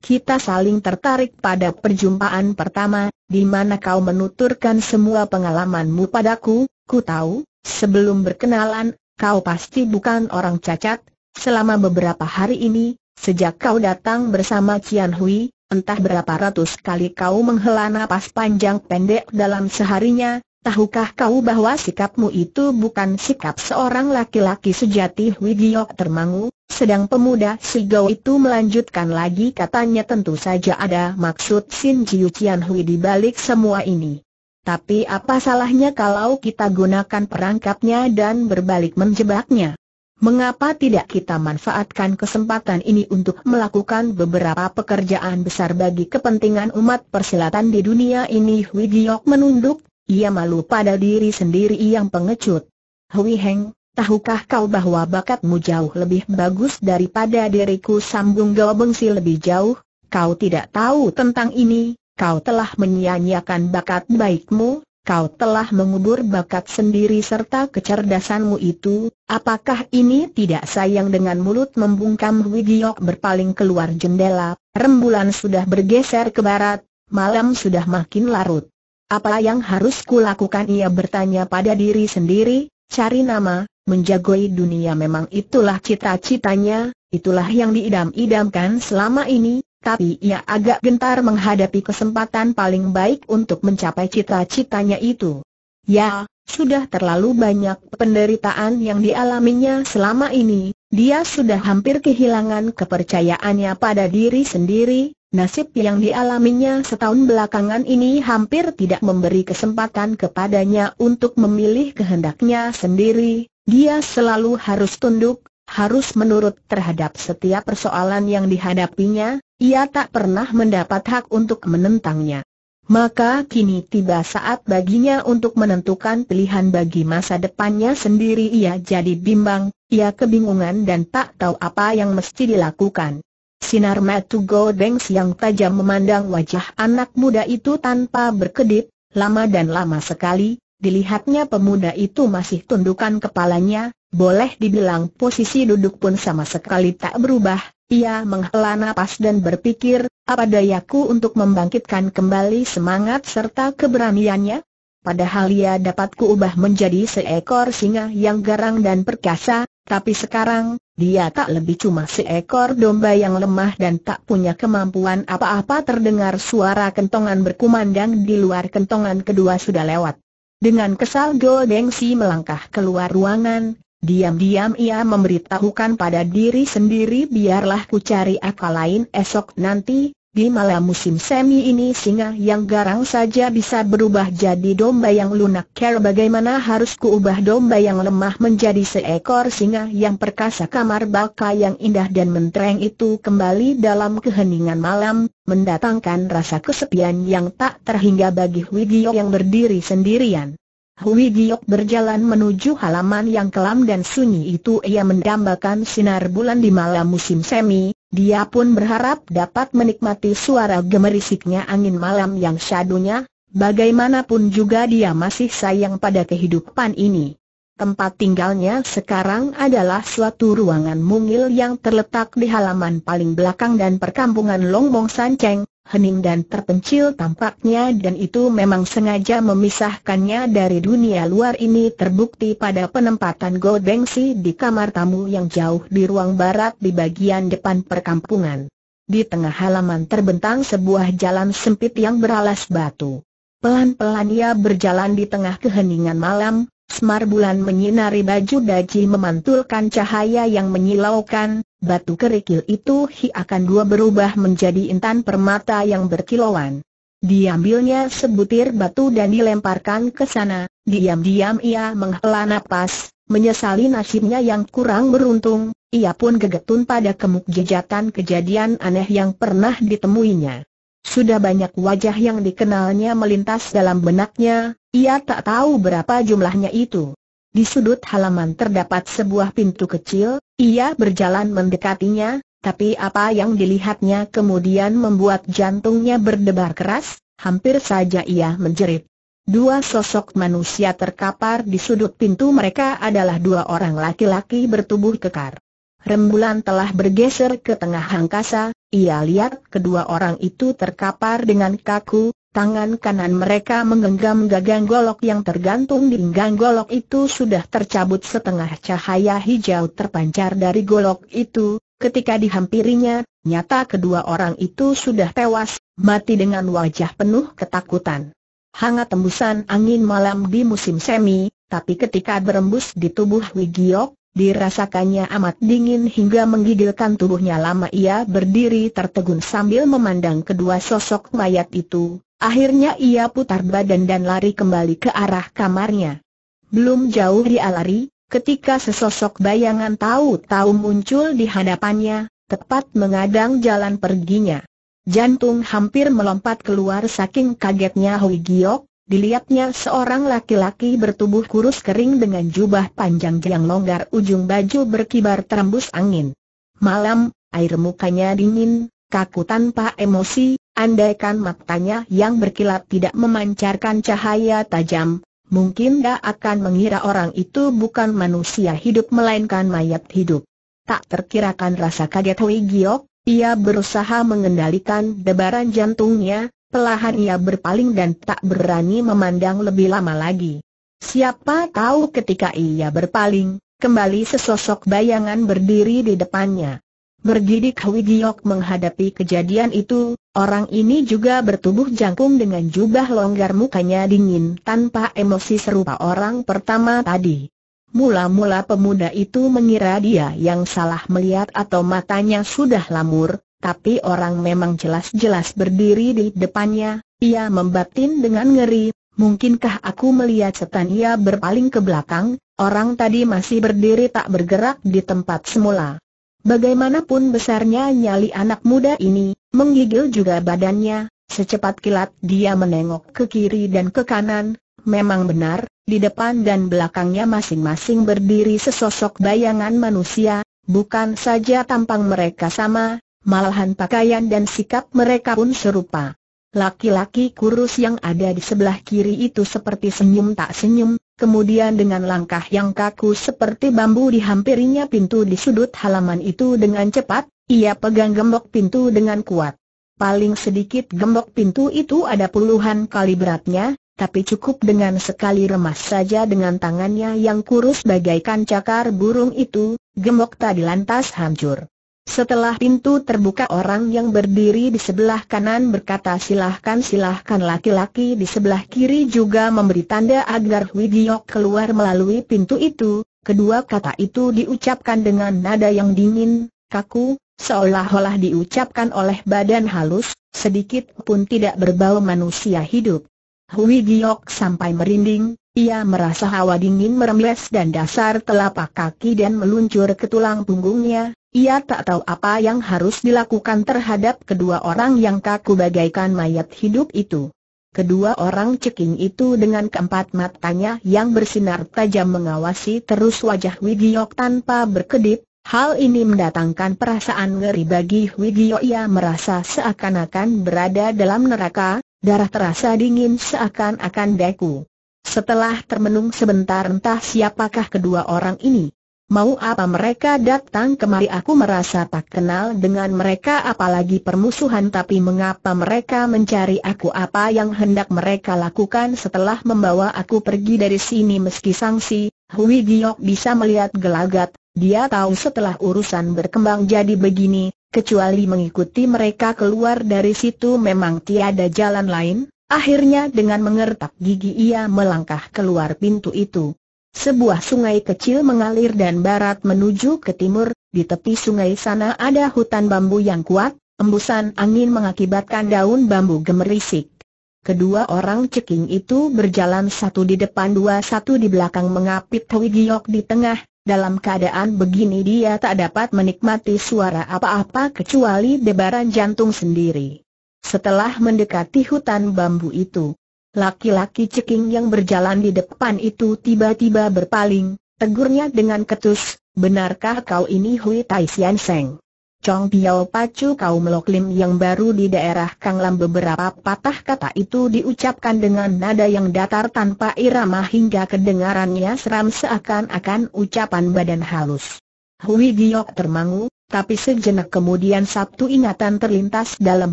kita saling tertarik pada perjumpaan pertama, di mana kau menuturkan semua pengalamanmu padaku, ku tahu, sebelum berkenalan, kau pasti bukan orang cacat, selama beberapa hari ini, sejak kau datang bersama Cian Hui, entah berapa ratus kali kau menghela napas panjang pendek dalam seharinya, Tahukah kau bahwa sikapmu itu bukan sikap seorang laki-laki sejati Hui termangu, sedang pemuda si Gao itu melanjutkan lagi katanya tentu saja ada maksud Sin Jiu Qian Hui di balik semua ini. Tapi apa salahnya kalau kita gunakan perangkapnya dan berbalik menjebaknya? Mengapa tidak kita manfaatkan kesempatan ini untuk melakukan beberapa pekerjaan besar bagi kepentingan umat persilatan di dunia ini? Hui Giok menunduk ia malu pada diri sendiri yang pengecut. Hui Heng, tahukah kau bahwa bakatmu jauh lebih bagus daripada diriku sambung Gao Bengsi lebih jauh? Kau tidak tahu tentang ini, kau telah menyia-nyiakan bakat baikmu, kau telah mengubur bakat sendiri serta kecerdasanmu itu, apakah ini tidak sayang dengan mulut membungkam Hui Giok berpaling keluar jendela, rembulan sudah bergeser ke barat, malam sudah makin larut. Apa yang harus kulakukan ia bertanya pada diri sendiri, cari nama, menjagoi dunia memang itulah cita-citanya, itulah yang diidam-idamkan selama ini, tapi ia agak gentar menghadapi kesempatan paling baik untuk mencapai cita-citanya itu. Ya, sudah terlalu banyak penderitaan yang dialaminya selama ini, dia sudah hampir kehilangan kepercayaannya pada diri sendiri, Nasib yang dialaminya setahun belakangan ini hampir tidak memberi kesempatan kepadanya untuk memilih kehendaknya sendiri, dia selalu harus tunduk, harus menurut terhadap setiap persoalan yang dihadapinya, ia tak pernah mendapat hak untuk menentangnya. Maka kini tiba saat baginya untuk menentukan pilihan bagi masa depannya sendiri ia jadi bimbang, ia kebingungan dan tak tahu apa yang mesti dilakukan. Sinar matu Godeng yang tajam memandang wajah anak muda itu tanpa berkedip, lama dan lama sekali, dilihatnya pemuda itu masih tundukan kepalanya, boleh dibilang posisi duduk pun sama sekali tak berubah, ia menghela nafas dan berpikir, apa dayaku untuk membangkitkan kembali semangat serta keberaniannya? Padahal ia dapat kuubah menjadi seekor singa yang garang dan perkasa, tapi sekarang, dia tak lebih cuma seekor domba yang lemah dan tak punya kemampuan apa-apa terdengar suara kentongan berkumandang di luar kentongan kedua sudah lewat. Dengan kesal Go Deng Si melangkah keluar ruangan, diam-diam ia memberitahukan pada diri sendiri biarlah ku cari akal lain esok nanti, di malam musim semi ini singa yang garang saja bisa berubah jadi domba yang lunak Care bagaimana harus kuubah domba yang lemah menjadi seekor singa yang perkasa Kamar baka yang indah dan mentereng itu kembali dalam keheningan malam Mendatangkan rasa kesepian yang tak terhingga bagi Hui Giyok yang berdiri sendirian Hui Giok berjalan menuju halaman yang kelam dan sunyi itu ia mendambakan sinar bulan di malam musim semi dia pun berharap dapat menikmati suara gemerisiknya angin malam yang syadunya, bagaimanapun juga dia masih sayang pada kehidupan ini. Tempat tinggalnya sekarang adalah suatu ruangan mungil yang terletak di halaman paling belakang dan perkampungan Longbong Sanceng, hening dan terpencil tampaknya dan itu memang sengaja memisahkannya dari dunia luar ini terbukti pada penempatan Gold Bengsi di kamar tamu yang jauh di ruang barat di bagian depan perkampungan. Di tengah halaman terbentang sebuah jalan sempit yang beralas batu. Pelan-pelan ia berjalan di tengah keheningan malam, semar bulan menyinari baju daji memantulkan cahaya yang menyilaukan, batu kerikil itu hi akan dua berubah menjadi intan permata yang berkilauan. Diambilnya sebutir batu dan dilemparkan ke sana, diam-diam ia menghela napas, menyesali nasibnya yang kurang beruntung, ia pun gegetun pada kemuk jejatan kejadian aneh yang pernah ditemuinya. Sudah banyak wajah yang dikenalnya melintas dalam benaknya, ia tak tahu berapa jumlahnya itu. Di sudut halaman terdapat sebuah pintu kecil, ia berjalan mendekatinya, tapi apa yang dilihatnya kemudian membuat jantungnya berdebar keras, hampir saja ia menjerit. Dua sosok manusia terkapar di sudut pintu mereka adalah dua orang laki-laki bertubuh kekar. Rembulan telah bergeser ke tengah angkasa, ia lihat kedua orang itu terkapar dengan kaku, Tangan kanan mereka menggenggam gagang golok yang tergantung di pinggang golok itu sudah tercabut setengah cahaya hijau terpancar dari golok itu, ketika dihampirinya, nyata kedua orang itu sudah tewas, mati dengan wajah penuh ketakutan. Hangat tembusan angin malam di musim semi, tapi ketika berembus di tubuh Wigiok, Dirasakannya amat dingin hingga menggigilkan tubuhnya lama ia berdiri tertegun sambil memandang kedua sosok mayat itu, Akhirnya ia putar badan dan lari kembali ke arah kamarnya. Belum jauh dia lari, ketika sesosok bayangan tahu-tahu muncul di hadapannya, tepat mengadang jalan perginya. Jantung hampir melompat keluar saking kagetnya Hui Giok, dilihatnya seorang laki-laki bertubuh kurus kering dengan jubah panjang yang longgar ujung baju berkibar terembus angin. Malam, air mukanya dingin, kaku tanpa emosi, Andaikan matanya yang berkilat tidak memancarkan cahaya tajam, mungkin dia akan mengira orang itu bukan manusia hidup melainkan mayat hidup. Tak terkirakan rasa kaget Hui Giok, ia berusaha mengendalikan debaran jantungnya, pelahan ia berpaling dan tak berani memandang lebih lama lagi. Siapa tahu ketika ia berpaling, kembali sesosok bayangan berdiri di depannya. Bergidik Hui Giok menghadapi kejadian itu, Orang ini juga bertubuh jangkung dengan jubah longgar mukanya dingin tanpa emosi serupa orang pertama tadi. Mula-mula pemuda itu mengira dia yang salah melihat atau matanya sudah lamur, tapi orang memang jelas-jelas berdiri di depannya, ia membatin dengan ngeri, mungkinkah aku melihat setan ia berpaling ke belakang, orang tadi masih berdiri tak bergerak di tempat semula. Bagaimanapun besarnya nyali anak muda ini, menggigil juga badannya, secepat kilat dia menengok ke kiri dan ke kanan, memang benar, di depan dan belakangnya masing-masing berdiri sesosok bayangan manusia, bukan saja tampang mereka sama, malahan pakaian dan sikap mereka pun serupa. Laki-laki kurus yang ada di sebelah kiri itu seperti senyum tak senyum, Kemudian dengan langkah yang kaku seperti bambu dihampirinya pintu di sudut halaman itu dengan cepat, ia pegang gembok pintu dengan kuat. Paling sedikit gembok pintu itu ada puluhan kali beratnya, tapi cukup dengan sekali remas saja dengan tangannya yang kurus bagaikan cakar burung itu, gembok tadi lantas hancur. Setelah pintu terbuka orang yang berdiri di sebelah kanan berkata silahkan silahkan laki-laki di sebelah kiri juga memberi tanda agar Hui Giok keluar melalui pintu itu, kedua kata itu diucapkan dengan nada yang dingin, kaku, seolah-olah diucapkan oleh badan halus, sedikit pun tidak berbau manusia hidup. Hui Giok sampai merinding, ia merasa hawa dingin merembes dan dasar telapak kaki dan meluncur ke tulang punggungnya, ia tak tahu apa yang harus dilakukan terhadap kedua orang yang kaku bagaikan mayat hidup itu. Kedua orang ceking itu dengan keempat matanya yang bersinar tajam mengawasi terus wajah Wigiok tanpa berkedip, hal ini mendatangkan perasaan ngeri bagi Wigiok ia merasa seakan-akan berada dalam neraka, darah terasa dingin seakan-akan beku. Setelah termenung sebentar entah siapakah kedua orang ini. Mau apa mereka datang kemari aku merasa tak kenal dengan mereka apalagi permusuhan tapi mengapa mereka mencari aku apa yang hendak mereka lakukan setelah membawa aku pergi dari sini meski sangsi, Hui Giok bisa melihat gelagat, dia tahu setelah urusan berkembang jadi begini, kecuali mengikuti mereka keluar dari situ memang tiada jalan lain, Akhirnya dengan mengertak gigi ia melangkah keluar pintu itu. Sebuah sungai kecil mengalir dan barat menuju ke timur, di tepi sungai sana ada hutan bambu yang kuat, embusan angin mengakibatkan daun bambu gemerisik. Kedua orang ceking itu berjalan satu di depan dua satu di belakang mengapit Wigiok di tengah, dalam keadaan begini dia tak dapat menikmati suara apa-apa kecuali debaran jantung sendiri. Setelah mendekati hutan bambu itu, laki-laki ceking yang berjalan di depan itu tiba-tiba berpaling, tegurnya dengan ketus, benarkah kau ini Hui Tai Sian Seng? Chong Piao Pacu kau meloklim yang baru di daerah Kang Lam beberapa patah kata itu diucapkan dengan nada yang datar tanpa irama hingga kedengarannya seram seakan-akan ucapan badan halus. Hui Giok termangu, tapi sejenak kemudian satu ingatan terlintas dalam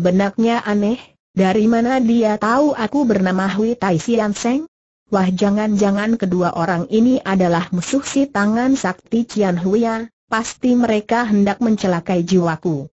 benaknya aneh, dari mana dia tahu aku bernama Hui Tai Sian Seng? Wah jangan-jangan kedua orang ini adalah musuh si tangan sakti Cian Huya, pasti mereka hendak mencelakai jiwaku.